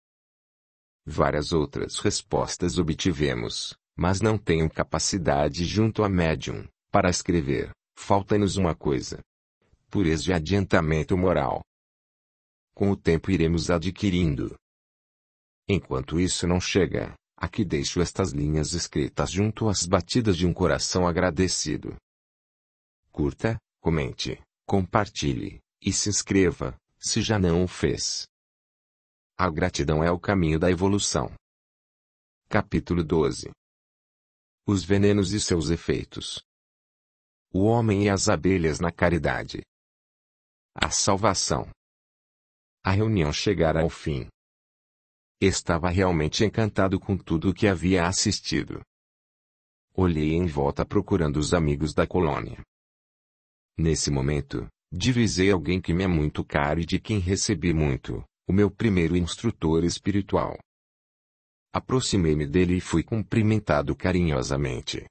Várias outras respostas obtivemos, mas não tenho capacidade junto a médium para escrever. Falta-nos uma coisa: pureza e adiantamento moral. Com o tempo iremos adquirindo. Enquanto isso não chega, aqui deixo estas linhas escritas junto às batidas de um coração agradecido. Curta, comente, compartilhe e se inscreva, se já não o fez. A gratidão é o caminho da evolução. Capítulo 12 os venenos e seus efeitos. O homem e as abelhas na caridade. A salvação. A reunião chegara ao fim. Estava realmente encantado com tudo o que havia assistido. Olhei em volta procurando os amigos da colônia. Nesse momento, divisei alguém que me é muito caro e de quem recebi muito, o meu primeiro instrutor espiritual. Aproximei-me dele e fui cumprimentado carinhosamente.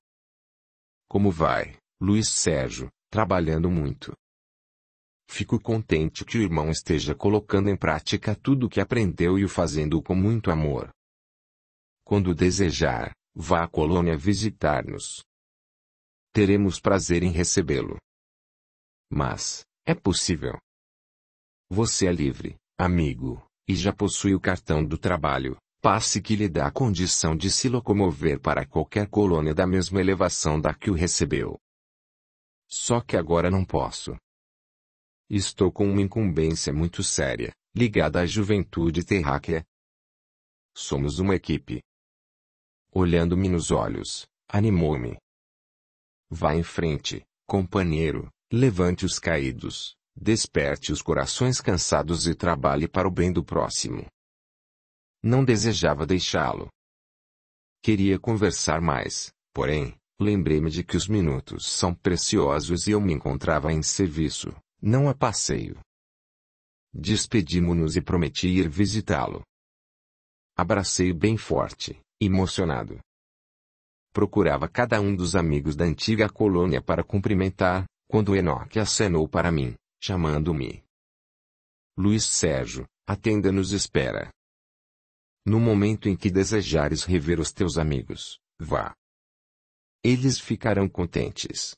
Como vai, Luiz Sérgio, trabalhando muito? Fico contente que o irmão esteja colocando em prática tudo o que aprendeu e o fazendo com muito amor. Quando desejar, vá à colônia visitar-nos. Teremos prazer em recebê-lo. Mas, é possível. Você é livre, amigo, e já possui o cartão do trabalho passe que lhe dá a condição de se locomover para qualquer colônia da mesma elevação da que o recebeu. Só que agora não posso. Estou com uma incumbência muito séria, ligada à juventude terráquea. Somos uma equipe. Olhando-me nos olhos, animou-me. Vá em frente, companheiro, levante os caídos, desperte os corações cansados e trabalhe para o bem do próximo. Não desejava deixá-lo. Queria conversar mais, porém, lembrei-me de que os minutos são preciosos e eu me encontrava em serviço, não a passeio. Despedimo-nos e prometi ir visitá-lo. Abracei-o bem forte, emocionado. Procurava cada um dos amigos da antiga colônia para cumprimentar, quando Enoque acenou para mim, chamando-me. Luiz Sérgio, a tenda nos espera. No momento em que desejares rever os teus amigos, vá. Eles ficarão contentes.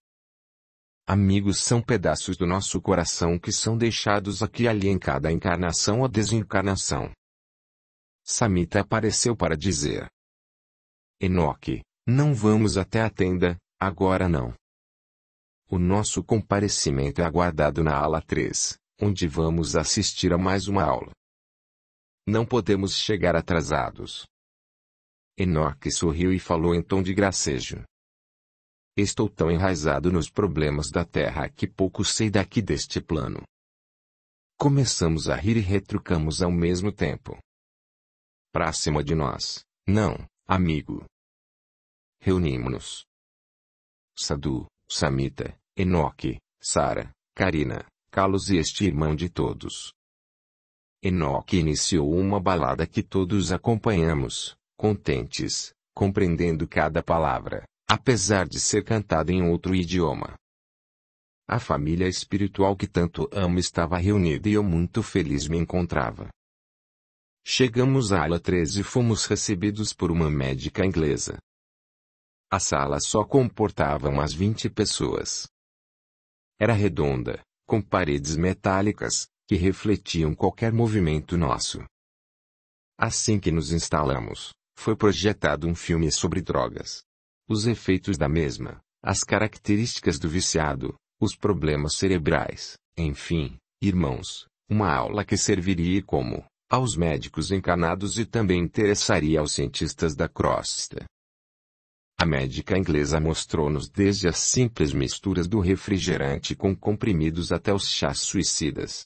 Amigos são pedaços do nosso coração que são deixados aqui e ali em cada encarnação ou desencarnação. Samita apareceu para dizer: Enoque, não vamos até a tenda, agora não. O nosso comparecimento é aguardado na ala 3, onde vamos assistir a mais uma aula. Não podemos chegar atrasados. Enoque sorriu e falou em tom de gracejo. Estou tão enraizado nos problemas da Terra que pouco sei daqui deste plano. Começamos a rir e retrucamos ao mesmo tempo. Pra cima de nós, não, amigo. Reunimos-nos. Sadu, Samita, Enoque, Sara, Karina, Carlos e este irmão de todos, Enoque iniciou uma balada que todos acompanhamos, contentes, compreendendo cada palavra, apesar de ser cantada em outro idioma. A família espiritual que tanto amo estava reunida e eu muito feliz me encontrava. Chegamos à ala 13 e fomos recebidos por uma médica inglesa. A sala só comportava umas 20 pessoas. Era redonda, com paredes metálicas, que refletiam qualquer movimento nosso. Assim que nos instalamos, foi projetado um filme sobre drogas. Os efeitos da mesma, as características do viciado, os problemas cerebrais, enfim, irmãos, uma aula que serviria como, aos médicos encanados e também interessaria aos cientistas da crosta. A médica inglesa mostrou-nos desde as simples misturas do refrigerante com comprimidos até os chás suicidas.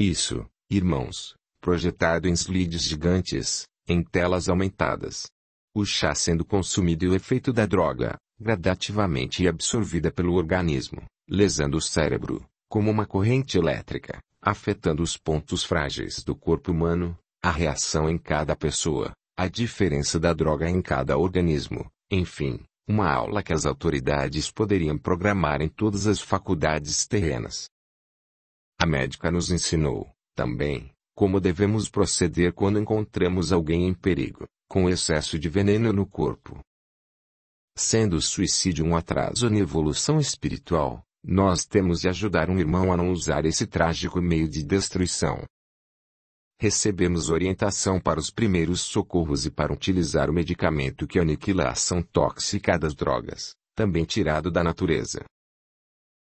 Isso, irmãos, projetado em slides gigantes, em telas aumentadas. O chá sendo consumido e o efeito da droga, gradativamente absorvida pelo organismo, lesando o cérebro, como uma corrente elétrica, afetando os pontos frágeis do corpo humano, a reação em cada pessoa, a diferença da droga em cada organismo, enfim, uma aula que as autoridades poderiam programar em todas as faculdades terrenas. A médica nos ensinou, também, como devemos proceder quando encontramos alguém em perigo, com excesso de veneno no corpo. Sendo o suicídio um atraso na evolução espiritual, nós temos de ajudar um irmão a não usar esse trágico meio de destruição. Recebemos orientação para os primeiros socorros e para utilizar o medicamento que aniquila a ação tóxica das drogas, também tirado da natureza.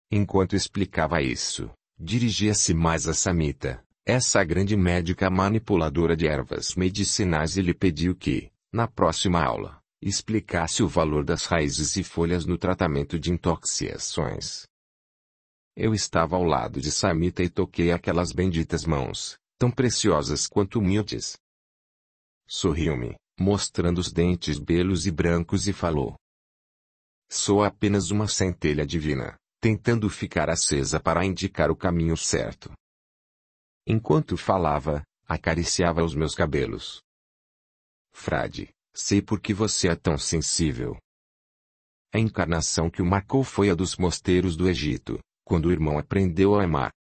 Enquanto explicava isso, Dirigia-se mais a Samita, essa grande médica manipuladora de ervas medicinais e lhe pediu que, na próxima aula, explicasse o valor das raízes e folhas no tratamento de intoxicações. Eu estava ao lado de Samita e toquei aquelas benditas mãos, tão preciosas quanto humildes. Sorriu-me, mostrando os dentes belos e brancos e falou: Sou apenas uma centelha divina tentando ficar acesa para indicar o caminho certo. Enquanto falava, acariciava os meus cabelos. Frade, sei por que você é tão sensível. A encarnação que o marcou foi a dos mosteiros do Egito, quando o irmão aprendeu a amar.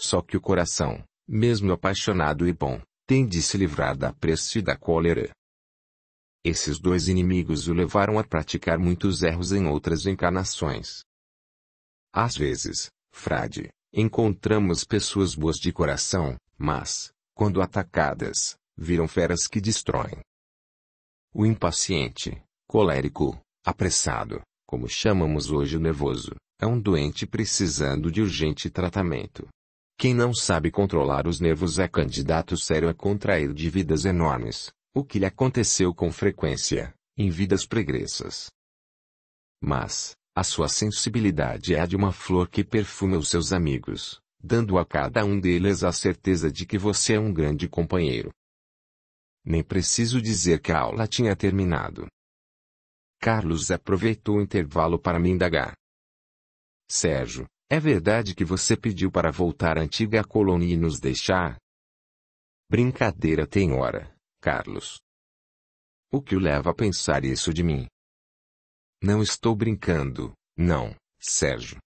Só que o coração, mesmo apaixonado e bom, tem de se livrar da prece e da cólera. Esses dois inimigos o levaram a praticar muitos erros em outras encarnações. Às vezes, frade, encontramos pessoas boas de coração, mas, quando atacadas, viram feras que destroem. O impaciente, colérico, apressado, como chamamos hoje o nervoso, é um doente precisando de urgente tratamento. Quem não sabe controlar os nervos é candidato sério a contrair dívidas enormes, o que lhe aconteceu com frequência, em vidas pregressas. Mas, a sua sensibilidade é a de uma flor que perfuma os seus amigos, dando a cada um deles a certeza de que você é um grande companheiro. Nem preciso dizer que a aula tinha terminado. Carlos aproveitou o intervalo para me indagar. Sérgio, é verdade que você pediu para voltar à antiga colônia e nos deixar? Brincadeira tem hora, Carlos. O que o leva a pensar isso de mim? Não estou brincando, não, Sérgio.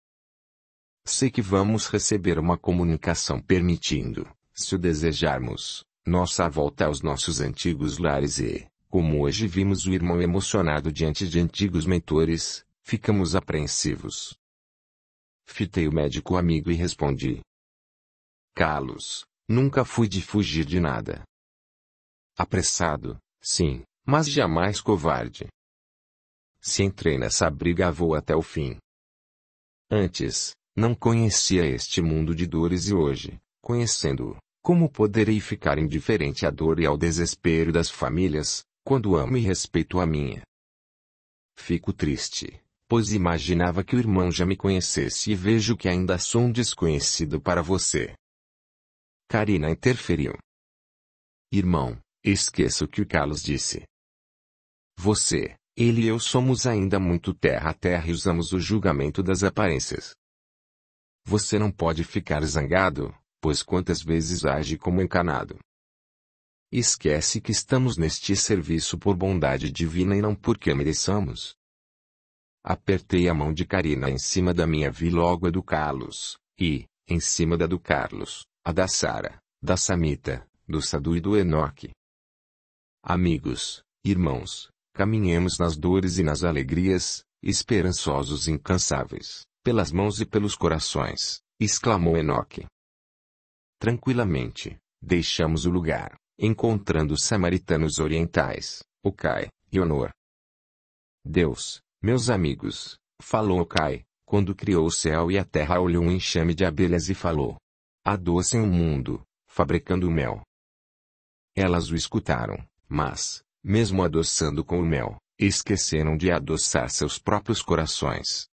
Sei que vamos receber uma comunicação permitindo, se o desejarmos, nossa volta aos nossos antigos lares e, como hoje vimos o irmão emocionado diante de antigos mentores, ficamos apreensivos. Fitei o médico amigo e respondi. Carlos, nunca fui de fugir de nada. Apressado, sim, mas jamais covarde. Se entrei nessa briga vou até o fim. Antes, não conhecia este mundo de dores e hoje, conhecendo-o, como poderei ficar indiferente à dor e ao desespero das famílias, quando amo e respeito a minha? Fico triste, pois imaginava que o irmão já me conhecesse e vejo que ainda sou um desconhecido para você. Karina interferiu. Irmão, esqueça o que o Carlos disse. Você, ele e eu somos ainda muito terra a terra e usamos o julgamento das aparências. Você não pode ficar zangado, pois quantas vezes age como encanado. Esquece que estamos neste serviço por bondade divina e não porque mereçamos. Apertei a mão de Karina em cima da minha vi logo a do Carlos, e, em cima da do Carlos, a da Sara, da Samita, do Sadu e do Enoque. Amigos, irmãos, Caminhemos nas dores e nas alegrias, esperançosos e incansáveis, pelas mãos e pelos corações, exclamou Enoque. Tranquilamente, deixamos o lugar, encontrando os samaritanos orientais, Ocai e Onor. Deus, meus amigos, falou Ocai, quando criou o céu e a terra olhou um enxame de abelhas e falou. Adoçem o mundo, fabricando mel. Elas o escutaram, mas, mesmo adoçando com o mel, esqueceram de adoçar seus próprios corações.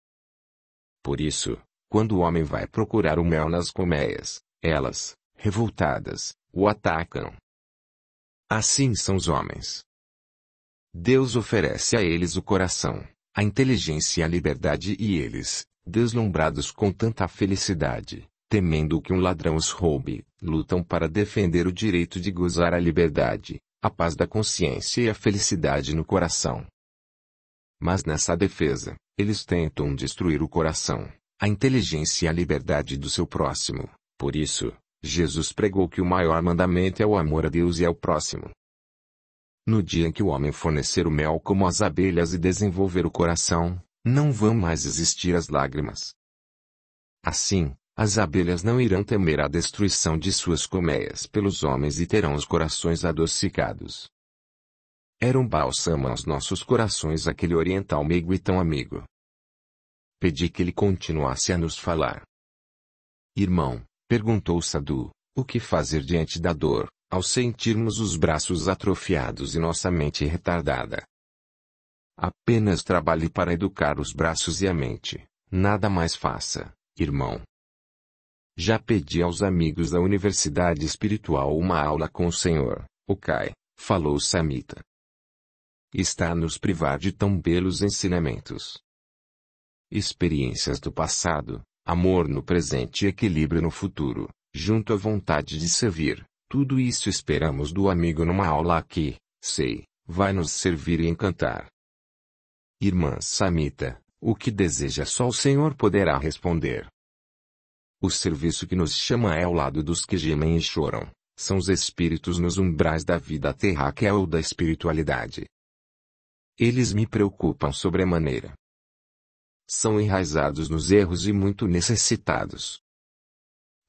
Por isso, quando o homem vai procurar o mel nas colmeias, elas, revoltadas, o atacam. Assim são os homens. Deus oferece a eles o coração, a inteligência e a liberdade e eles, deslumbrados com tanta felicidade, temendo que um ladrão os roube, lutam para defender o direito de gozar a liberdade, a paz da consciência e a felicidade no coração. Mas nessa defesa, eles tentam destruir o coração, a inteligência e a liberdade do seu próximo. Por isso, Jesus pregou que o maior mandamento é o amor a Deus e ao próximo. No dia em que o homem fornecer o mel como as abelhas e desenvolver o coração, não vão mais existir as lágrimas. Assim, as abelhas não irão temer a destruição de suas colmeias pelos homens e terão os corações adocicados. Era um bálsamo aos nossos corações aquele oriental meigo e tão amigo. Pedi que ele continuasse a nos falar. Irmão, perguntou Sadu, o que fazer diante da dor, ao sentirmos os braços atrofiados e nossa mente retardada? Apenas trabalhe para educar os braços e a mente, nada mais faça, irmão, já pedi aos amigos da Universidade Espiritual uma aula com o Senhor, o Kai, falou Samita. Está a nos privar de tão belos ensinamentos. Experiências do passado, amor no presente e equilíbrio no futuro, junto à vontade de servir, tudo isso esperamos do amigo numa aula aqui, sei, vai nos servir e encantar. Irmã Samita, o que deseja só o Senhor poderá responder. O serviço que nos chama é ao lado dos que gemem e choram, são os espíritos nos umbrais da vida terráquea é ou da espiritualidade. Eles me preocupam sobremaneira. São enraizados nos erros e muito necessitados.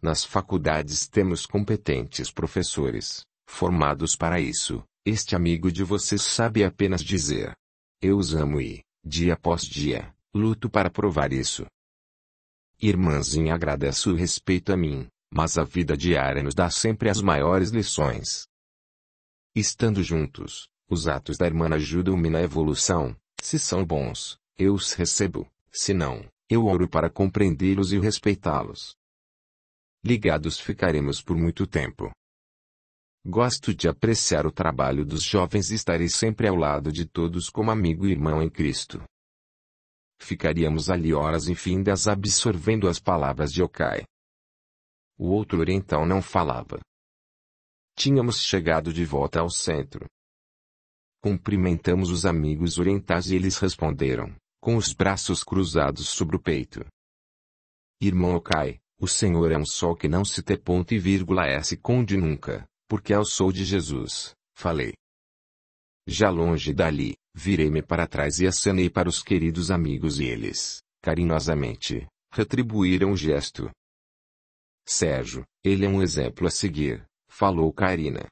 Nas faculdades temos competentes professores, formados para isso. Este amigo de vocês sabe apenas dizer: Eu os amo e, dia após dia, luto para provar isso. Irmãzinha agradeço o respeito a mim, mas a vida diária nos dá sempre as maiores lições. Estando juntos, os atos da irmã ajudam-me na evolução, se são bons, eu os recebo, se não, eu oro para compreendê-los e respeitá-los. Ligados ficaremos por muito tempo. Gosto de apreciar o trabalho dos jovens e estarei sempre ao lado de todos como amigo e irmão em Cristo. Ficaríamos ali horas infindas absorvendo as palavras de Okai. O outro oriental não falava. Tínhamos chegado de volta ao centro. Cumprimentamos os amigos orientais e eles responderam, com os braços cruzados sobre o peito. Irmão Okai, o Senhor é um sol que não se ter ponto e vírgula é conde nunca, porque é o sol de Jesus, falei. Já longe dali, Virei-me para trás e acenei para os queridos amigos e eles, carinhosamente, retribuíram o gesto. Sérgio, ele é um exemplo a seguir, falou Karina.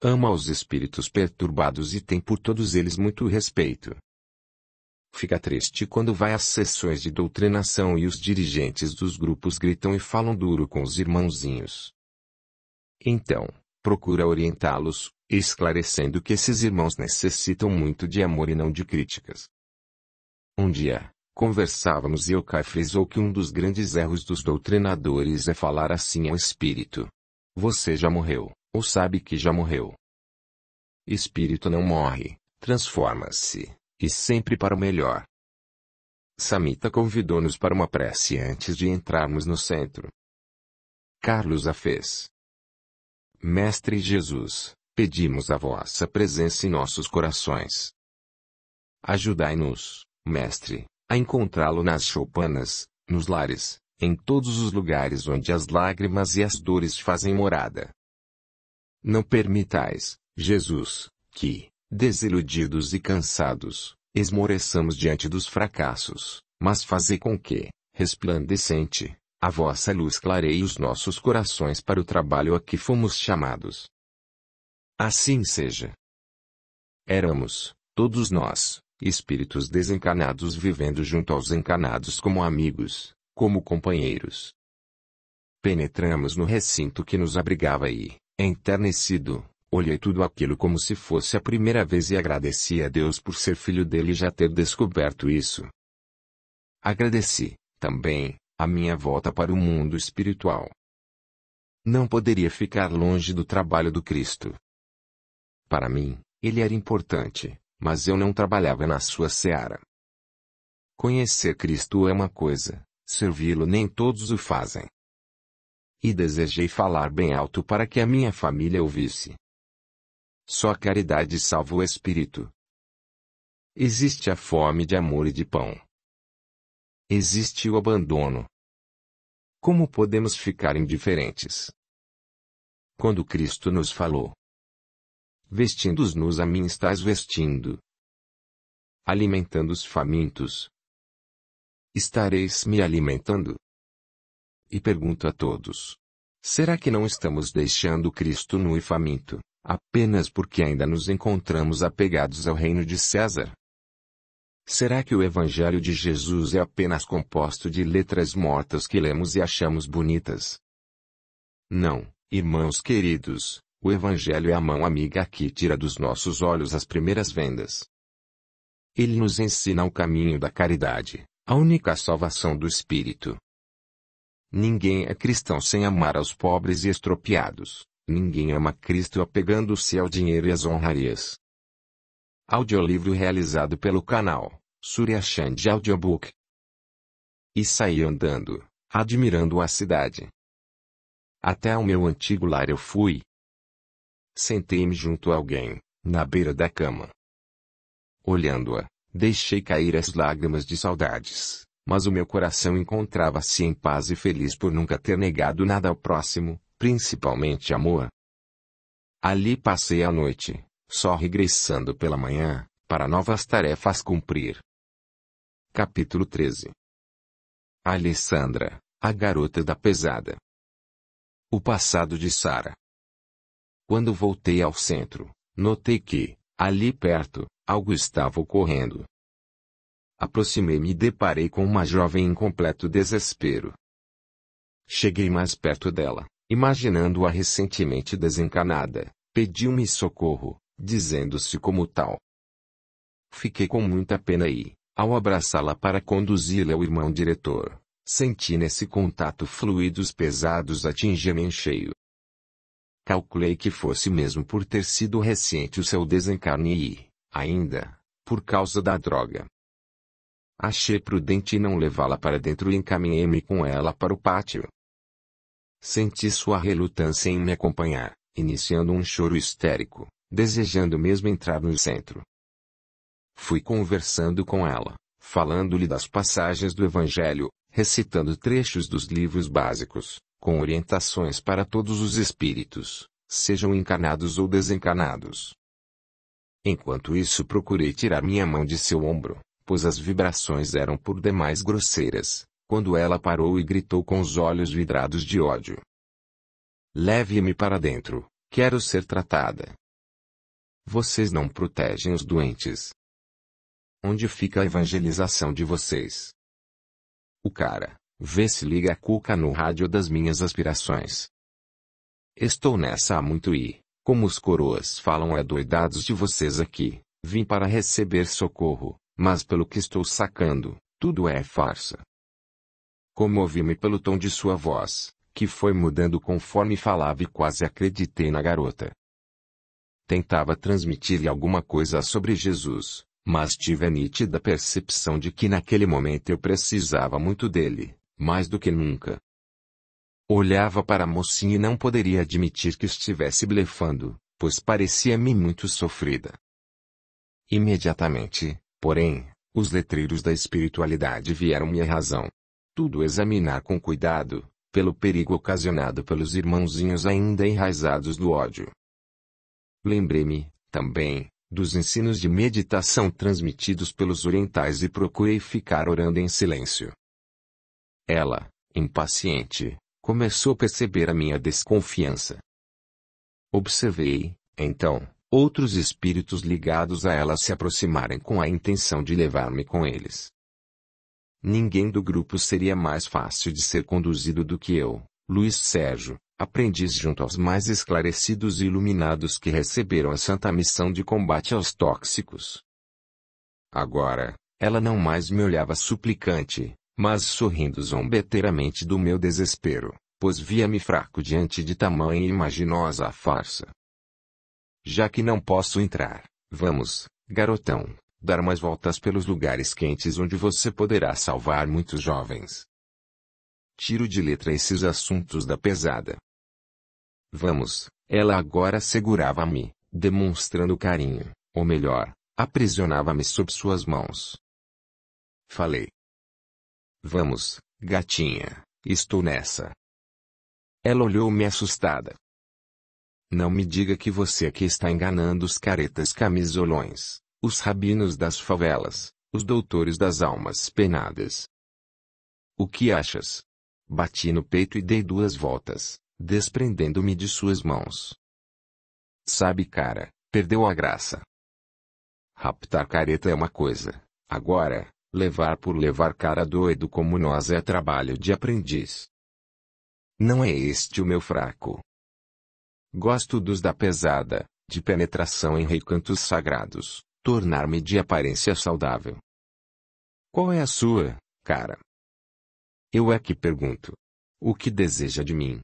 Ama os espíritos perturbados e tem por todos eles muito respeito. Fica triste quando vai às sessões de doutrinação e os dirigentes dos grupos gritam e falam duro com os irmãozinhos. Então, procura orientá-los, esclarecendo que esses irmãos necessitam muito de amor e não de críticas. Um dia, conversávamos e o Kai frisou que um dos grandes erros dos doutrinadores é falar assim ao espírito. Você já morreu, ou sabe que já morreu. Espírito não morre, transforma-se, e sempre para o melhor. Samita convidou-nos para uma prece antes de entrarmos no centro. Carlos a fez. Mestre Jesus, pedimos a vossa presença em nossos corações. Ajudai-nos, Mestre, a encontrá-lo nas choupanas, nos lares, em todos os lugares onde as lágrimas e as dores fazem morada. Não permitais, Jesus, que, desiludidos e cansados, esmoreçamos diante dos fracassos, mas fazei com que, resplandecente, a vossa luz clareie os nossos corações para o trabalho a que fomos chamados. Assim seja. Éramos, todos nós, espíritos desencarnados vivendo junto aos encarnados como amigos, como companheiros. Penetramos no recinto que nos abrigava e, enternecido, olhei tudo aquilo como se fosse a primeira vez e agradeci a Deus por ser filho dele e já ter descoberto isso. Agradeci, também, a minha volta para o mundo espiritual. Não poderia ficar longe do trabalho do Cristo. Para mim, ele era importante, mas eu não trabalhava na sua seara. Conhecer Cristo é uma coisa, servi-lo nem todos o fazem. E desejei falar bem alto para que a minha família ouvisse. Só a caridade salva o espírito. Existe a fome de amor e de pão. Existe o abandono. Como podemos ficar indiferentes? Quando Cristo nos falou, vestindo-os nus a mim estás vestindo. Alimentando os famintos. Estareis me alimentando? E pergunto a todos. Será que não estamos deixando Cristo nu e faminto, apenas porque ainda nos encontramos apegados ao reino de César? Será que o Evangelho de Jesus é apenas composto de letras mortas que lemos e achamos bonitas? Não, irmãos queridos, o Evangelho é a mão amiga que tira dos nossos olhos as primeiras vendas. Ele nos ensina o caminho da caridade, a única salvação do espírito. Ninguém é cristão sem amar aos pobres e estropiados. Ninguém ama Cristo apegando-se ao dinheiro e às honrarias. Audiolivro realizado pelo canal Surya Chand Audiobook. E saí andando, admirando a cidade. Até ao meu antigo lar eu fui, Sentei-me junto a alguém, na beira da cama. Olhando-a, deixei cair as lágrimas de saudades, mas o meu coração encontrava-se em paz e feliz por nunca ter negado nada ao próximo, principalmente amor. Ali passei a noite, só regressando pela manhã, para novas tarefas cumprir. Capítulo 13 Alessandra, a garota da pesada. O passado de Sara, quando voltei ao centro, notei que, ali perto, algo estava ocorrendo. Aproximei-me e deparei com uma jovem em completo desespero. Cheguei mais perto dela, imaginando-a recentemente desencanada, pediu-me socorro, dizendo-se como tal. Fiquei com muita pena e, ao abraçá-la para conduzi-la ao irmão diretor, senti nesse contato fluidos pesados atingir-me em cheio. Calculei que fosse mesmo por ter sido recente o seu desencarne e, ainda, por causa da droga. Achei prudente não levá-la para dentro e encaminhei-me com ela para o pátio. Senti sua relutância em me acompanhar, iniciando um choro histérico, desejando mesmo entrar no centro. Fui conversando com ela, falando-lhe das passagens do Evangelho, recitando trechos dos livros básicos, com orientações para todos os espíritos, sejam encarnados ou desencarnados. Enquanto isso, procurei tirar minha mão de seu ombro, pois as vibrações eram por demais grosseiras, quando ela parou e gritou com os olhos vidrados de ódio: Leve-me para dentro, quero ser tratada. Vocês não protegem os doentes. Onde fica a evangelização de vocês? O cara, Vê se liga a cuca no rádio das minhas aspirações. Estou nessa há muito e, como os coroas falam adoidados é de vocês aqui, vim para receber socorro, mas pelo que estou sacando, tudo é farsa. Comovi-me pelo tom de sua voz, que foi mudando conforme falava e quase acreditei na garota. Tentava transmitir-lhe alguma coisa sobre Jesus, mas tive a nítida percepção de que naquele momento eu precisava muito dele, mais do que nunca. Olhava para a mocinha e não poderia admitir que estivesse blefando, pois parecia-me muito sofrida. Imediatamente, porém, os letreiros da espiritualidade vieram-me à razão. Tudo examinar com cuidado, pelo perigo ocasionado pelos irmãozinhos ainda enraizados do ódio. Lembrei-me, também, dos ensinos de meditação transmitidos pelos orientais e procurei ficar orando em silêncio. Ela, impaciente, começou a perceber a minha desconfiança. Observei, então, outros espíritos ligados a ela se aproximarem com a intenção de levar-me com eles. Ninguém do grupo seria mais fácil de ser conduzido do que eu, Luiz Sérgio, aprendiz junto aos mais esclarecidos e iluminados que receberam a santa missão de combate aos tóxicos. Agora, ela não mais me olhava suplicante, mas sorrindo zombeteiramente do meu desespero, pois via-me fraco diante de tamanha e imaginosa farsa. Já que não posso entrar, vamos, garotão, dar umas voltas pelos lugares quentes onde você poderá salvar muitos jovens. Tiro de letra esses assuntos da pesada. Vamos, ela agora segurava-me, demonstrando carinho, ou melhor, aprisionava-me sob suas mãos. Falei, Vamos, gatinha, estou nessa. Ela olhou-me assustada. Não me diga que você aqui está enganando os caretas camisolões, os rabinos das favelas, os doutores das almas penadas. O que achas? Bati no peito e dei duas voltas, desprendendo-me de suas mãos. Sabe, cara, perdeu a graça. Raptar careta é uma coisa, agora, Levar por levar cara doido como nós é trabalho de aprendiz. Não é este o meu fraco. Gosto dos da pesada, de penetração em recantos sagrados, tornar-me de aparência saudável. Qual é a sua, cara? Eu é que pergunto. O que deseja de mim?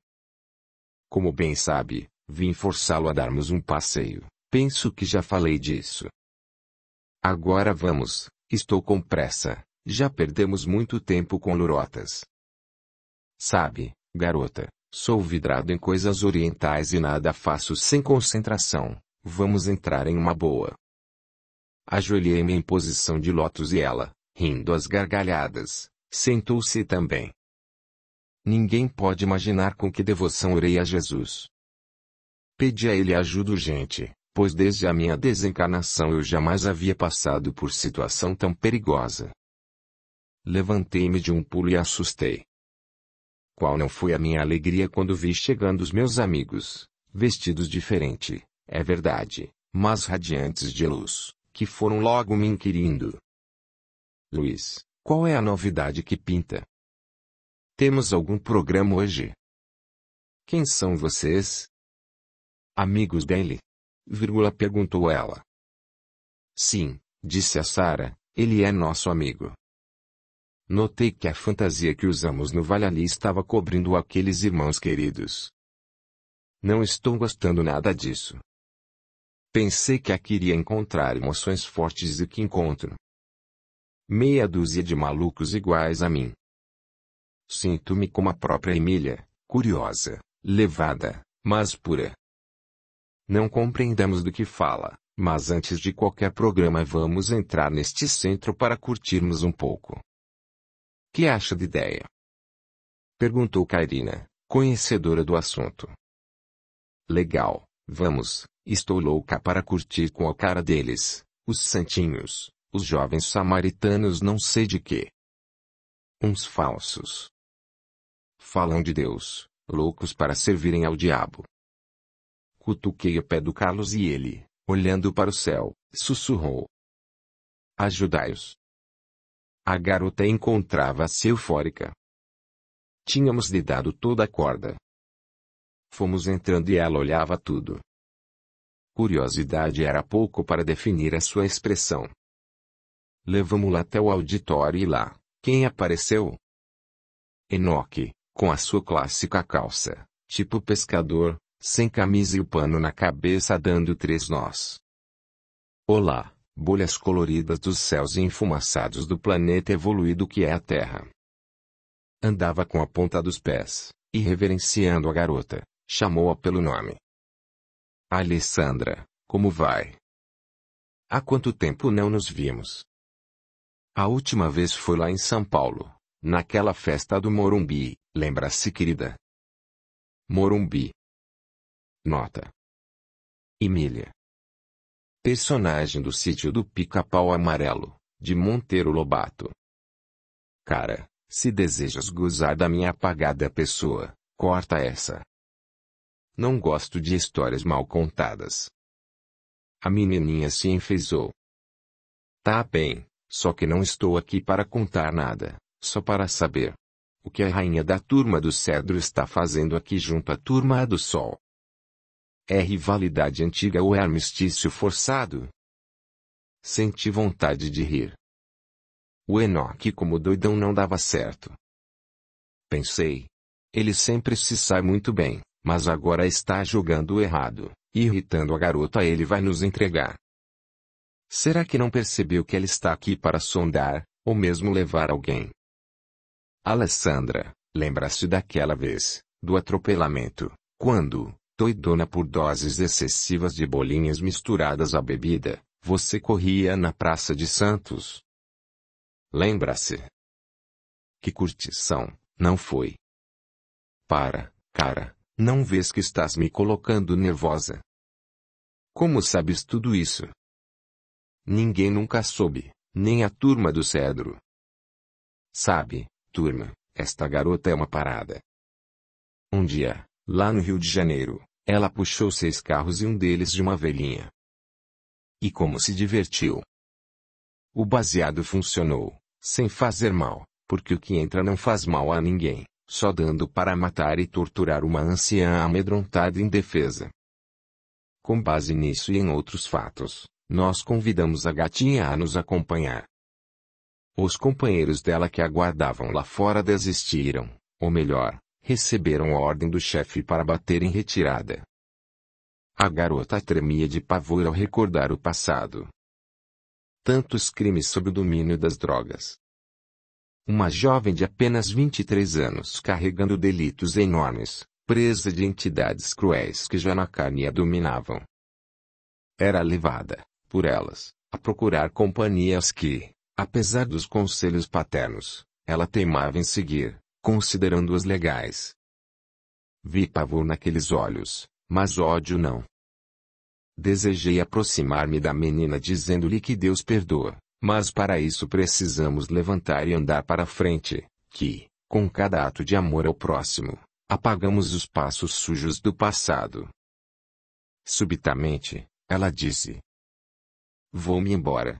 Como bem sabe, vim forçá-lo a darmos um passeio. Penso que já falei disso. Agora vamos, Estou com pressa. Já perdemos muito tempo com lorotas. Sabe, garota, sou vidrado em coisas orientais e nada faço sem concentração. Vamos entrar em uma boa. Ajoelhei-me em posição de lótus e ela, rindo às gargalhadas, sentou-se também. Ninguém pode imaginar com que devoção orei a Jesus. Pedi a ele ajuda urgente, pois desde a minha desencarnação eu jamais havia passado por situação tão perigosa. Levantei-me de um pulo e assustei. Qual não foi a minha alegria quando vi chegando os meus amigos, vestidos diferente, é verdade, mas radiantes de luz, que foram logo me inquirindo. Luiz, qual é a novidade que pinta? Temos algum programa hoje? Quem são vocês? Amigos dele, Virgula perguntou ela. Sim, disse a Sara, ele é nosso amigo. Notei que a fantasia que usamos no Vale ali estava cobrindo aqueles irmãos queridos. Não estou gostando nada disso. Pensei que aqui iria encontrar emoções fortes e que encontro. Meia dúzia de malucos iguais a mim. Sinto-me como a própria Emília, curiosa, levada, mas pura. Não compreendemos do que fala, mas antes de qualquer programa vamos entrar neste centro para curtirmos um pouco. Que acha de ideia? Perguntou Karina, conhecedora do assunto. Legal, vamos, estou louca para curtir com a cara deles, os santinhos, os jovens samaritanos não sei de quê. Uns falsos. Falam de Deus, loucos para servirem ao diabo. Cutuquei o pé do Carlos e ele, olhando para o céu, sussurrou: Ajudai-os. A garota encontrava-se eufórica. Tínhamos lhe dado toda a corda. Fomos entrando e ela olhava tudo. Curiosidade era pouco para definir a sua expressão. Levamos-la até o auditório e lá, quem apareceu? Enoque, com a sua clássica calça, tipo pescador, sem camisa e o pano na cabeça dando três nós. Olá, bolhas coloridas dos céus e enfumaçados do planeta evoluído que é a Terra. Andava com a ponta dos pés, e reverenciando a garota, chamou-a pelo nome. Alessandra, como vai? Há quanto tempo não nos vimos? A última vez foi lá em São Paulo, naquela festa do Morumbi, lembra-se, querida? Morumbi, Nota. Emília. Personagem do sítio do Pica-Pau Amarelo, de Monteiro Lobato. Cara, se desejas gozar da minha apagada pessoa, corta essa. Não gosto de histórias mal contadas. A menininha se enfezou. Tá bem, só que não estou aqui para contar nada, só para saber. O que a rainha da turma do cedro está fazendo aqui junto à turma do sol? É rivalidade antiga ou é armistício forçado? Senti vontade de rir. O Enoque como doidão não dava certo. Pensei. Ele sempre se sai muito bem, mas agora está jogando errado, irritando a garota ele vai nos entregar. Será que não percebeu que ela está aqui para sondar, ou mesmo levar alguém? Alessandra, lembra-se daquela vez, do atropelamento, quando, doidona por doses excessivas de bolinhas misturadas à bebida, você corria na Praça de Santos. Lembra-se? Que curtição, não foi? Para, cara, não vês que estás me colocando nervosa? Como sabes tudo isso? Ninguém nunca soube, nem a turma do cedro. Sabe, turma, esta garota é uma parada. Um dia, Lá no Rio de Janeiro, ela puxou seis carros e um deles de uma velhinha. E como se divertiu. O baseado funcionou, sem fazer mal, porque o que entra não faz mal a ninguém, só dando para matar e torturar uma anciã amedrontada e indefesa. Com base nisso e em outros fatos, nós convidamos a gatinha a nos acompanhar. Os companheiros dela que aguardavam lá fora desistiram, ou melhor, receberam a ordem do chefe para bater em retirada. A garota tremia de pavor ao recordar o passado. Tantos crimes sob o domínio das drogas. Uma jovem de apenas 23 anos carregando delitos enormes, presa de entidades cruéis que já na carne a dominavam. Era levada, por elas, a procurar companhias que, apesar dos conselhos paternos, ela teimava em seguir considerando-as legais. Vi pavor naqueles olhos, mas ódio não. Desejei aproximar-me da menina dizendo-lhe que Deus perdoa, mas para isso precisamos levantar e andar para frente, que, com cada ato de amor ao próximo, apagamos os passos sujos do passado. Subitamente, ela disse: Vou-me embora.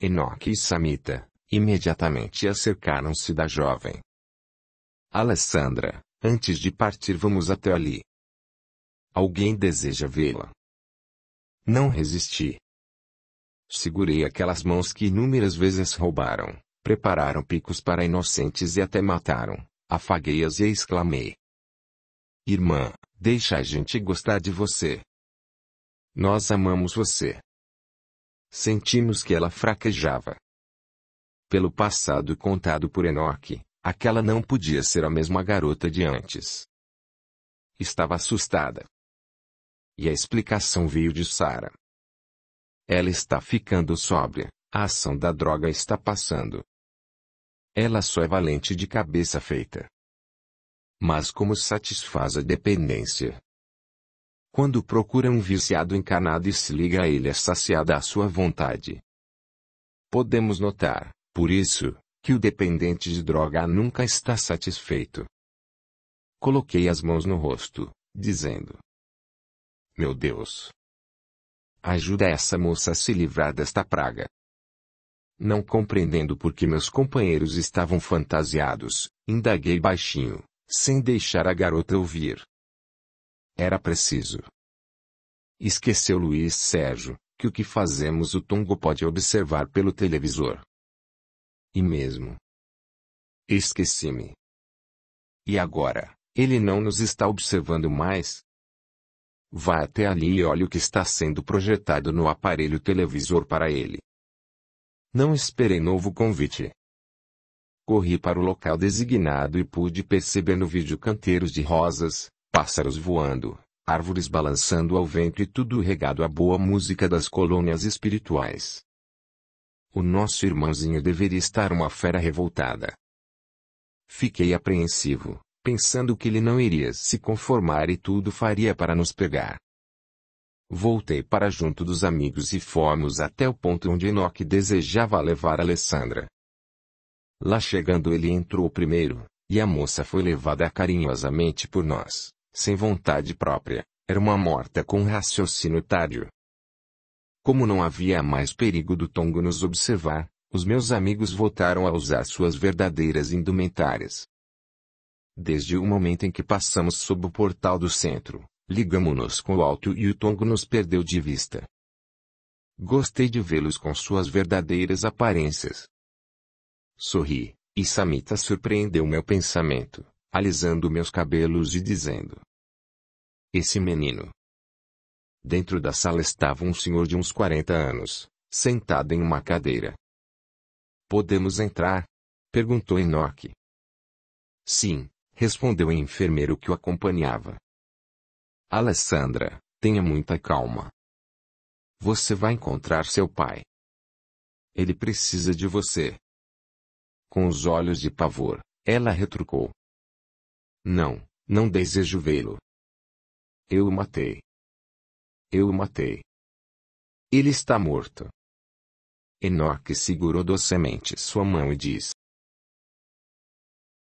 Enoque e Samita, imediatamente acercaram-se da jovem. Alessandra, antes de partir vamos até ali. Alguém deseja vê-la. Não resisti. Segurei aquelas mãos que inúmeras vezes roubaram, prepararam picos para inocentes e até mataram. Afaguei-as e exclamei: Irmã, deixa a gente gostar de você. Nós amamos você. Sentimos que ela fraquejava. Pelo passado contado por Enoque, Aquela não podia ser a mesma garota de antes. Estava assustada. E a explicação veio de Sara. Ela está ficando sóbria, a ação da droga está passando. Ela só é valente de cabeça feita. Mas como satisfaz a dependência? Quando procura um viciado encanado e se liga a ele é saciada a sua vontade. Podemos notar, por isso, que o dependente de droga nunca está satisfeito. Coloquei as mãos no rosto, dizendo: Meu Deus! Ajuda essa moça a se livrar desta praga. Não compreendendo por que meus companheiros estavam fantasiados, indaguei baixinho, sem deixar a garota ouvir. Era preciso. Esqueceu Luiz Sérgio que o que fazemos o Tongo pode observar pelo televisor. E mesmo. Esqueci-me. E agora, ele não nos está observando mais? Vá até ali e olhe o que está sendo projetado no aparelho televisor para ele. Não esperei novo convite. Corri para o local designado e pude perceber no vídeo canteiros de rosas, pássaros voando, árvores balançando ao vento e tudo regado à boa música das colônias espirituais. O nosso irmãozinho deveria estar uma fera revoltada. Fiquei apreensivo, pensando que ele não iria se conformar e tudo faria para nos pegar. Voltei para junto dos amigos e fomos até o ponto onde Enoque desejava levar Alessandra. Lá chegando ele entrou primeiro, e a moça foi levada carinhosamente por nós, sem vontade própria, era uma morta com raciocínio tardio. Como não havia mais perigo do tongo nos observar, os meus amigos voltaram a usar suas verdadeiras indumentárias. Desde o momento em que passamos sob o portal do centro, ligamos-nos com o alto e o tongo nos perdeu de vista. Gostei de vê-los com suas verdadeiras aparências. Sorri, e Samita surpreendeu meu pensamento, alisando meus cabelos e dizendo: Esse menino, Dentro da sala estava um senhor de uns 40 anos, sentado em uma cadeira. Podemos entrar? perguntou Enoque. Sim, respondeu o enfermeiro que o acompanhava. Alessandra, tenha muita calma. Você vai encontrar seu pai. Ele precisa de você. Com os olhos de pavor, ela retrucou. Não, não desejo vê-lo. Eu o matei. Eu o matei. Ele está morto. Enoque segurou docemente sua mão e disse: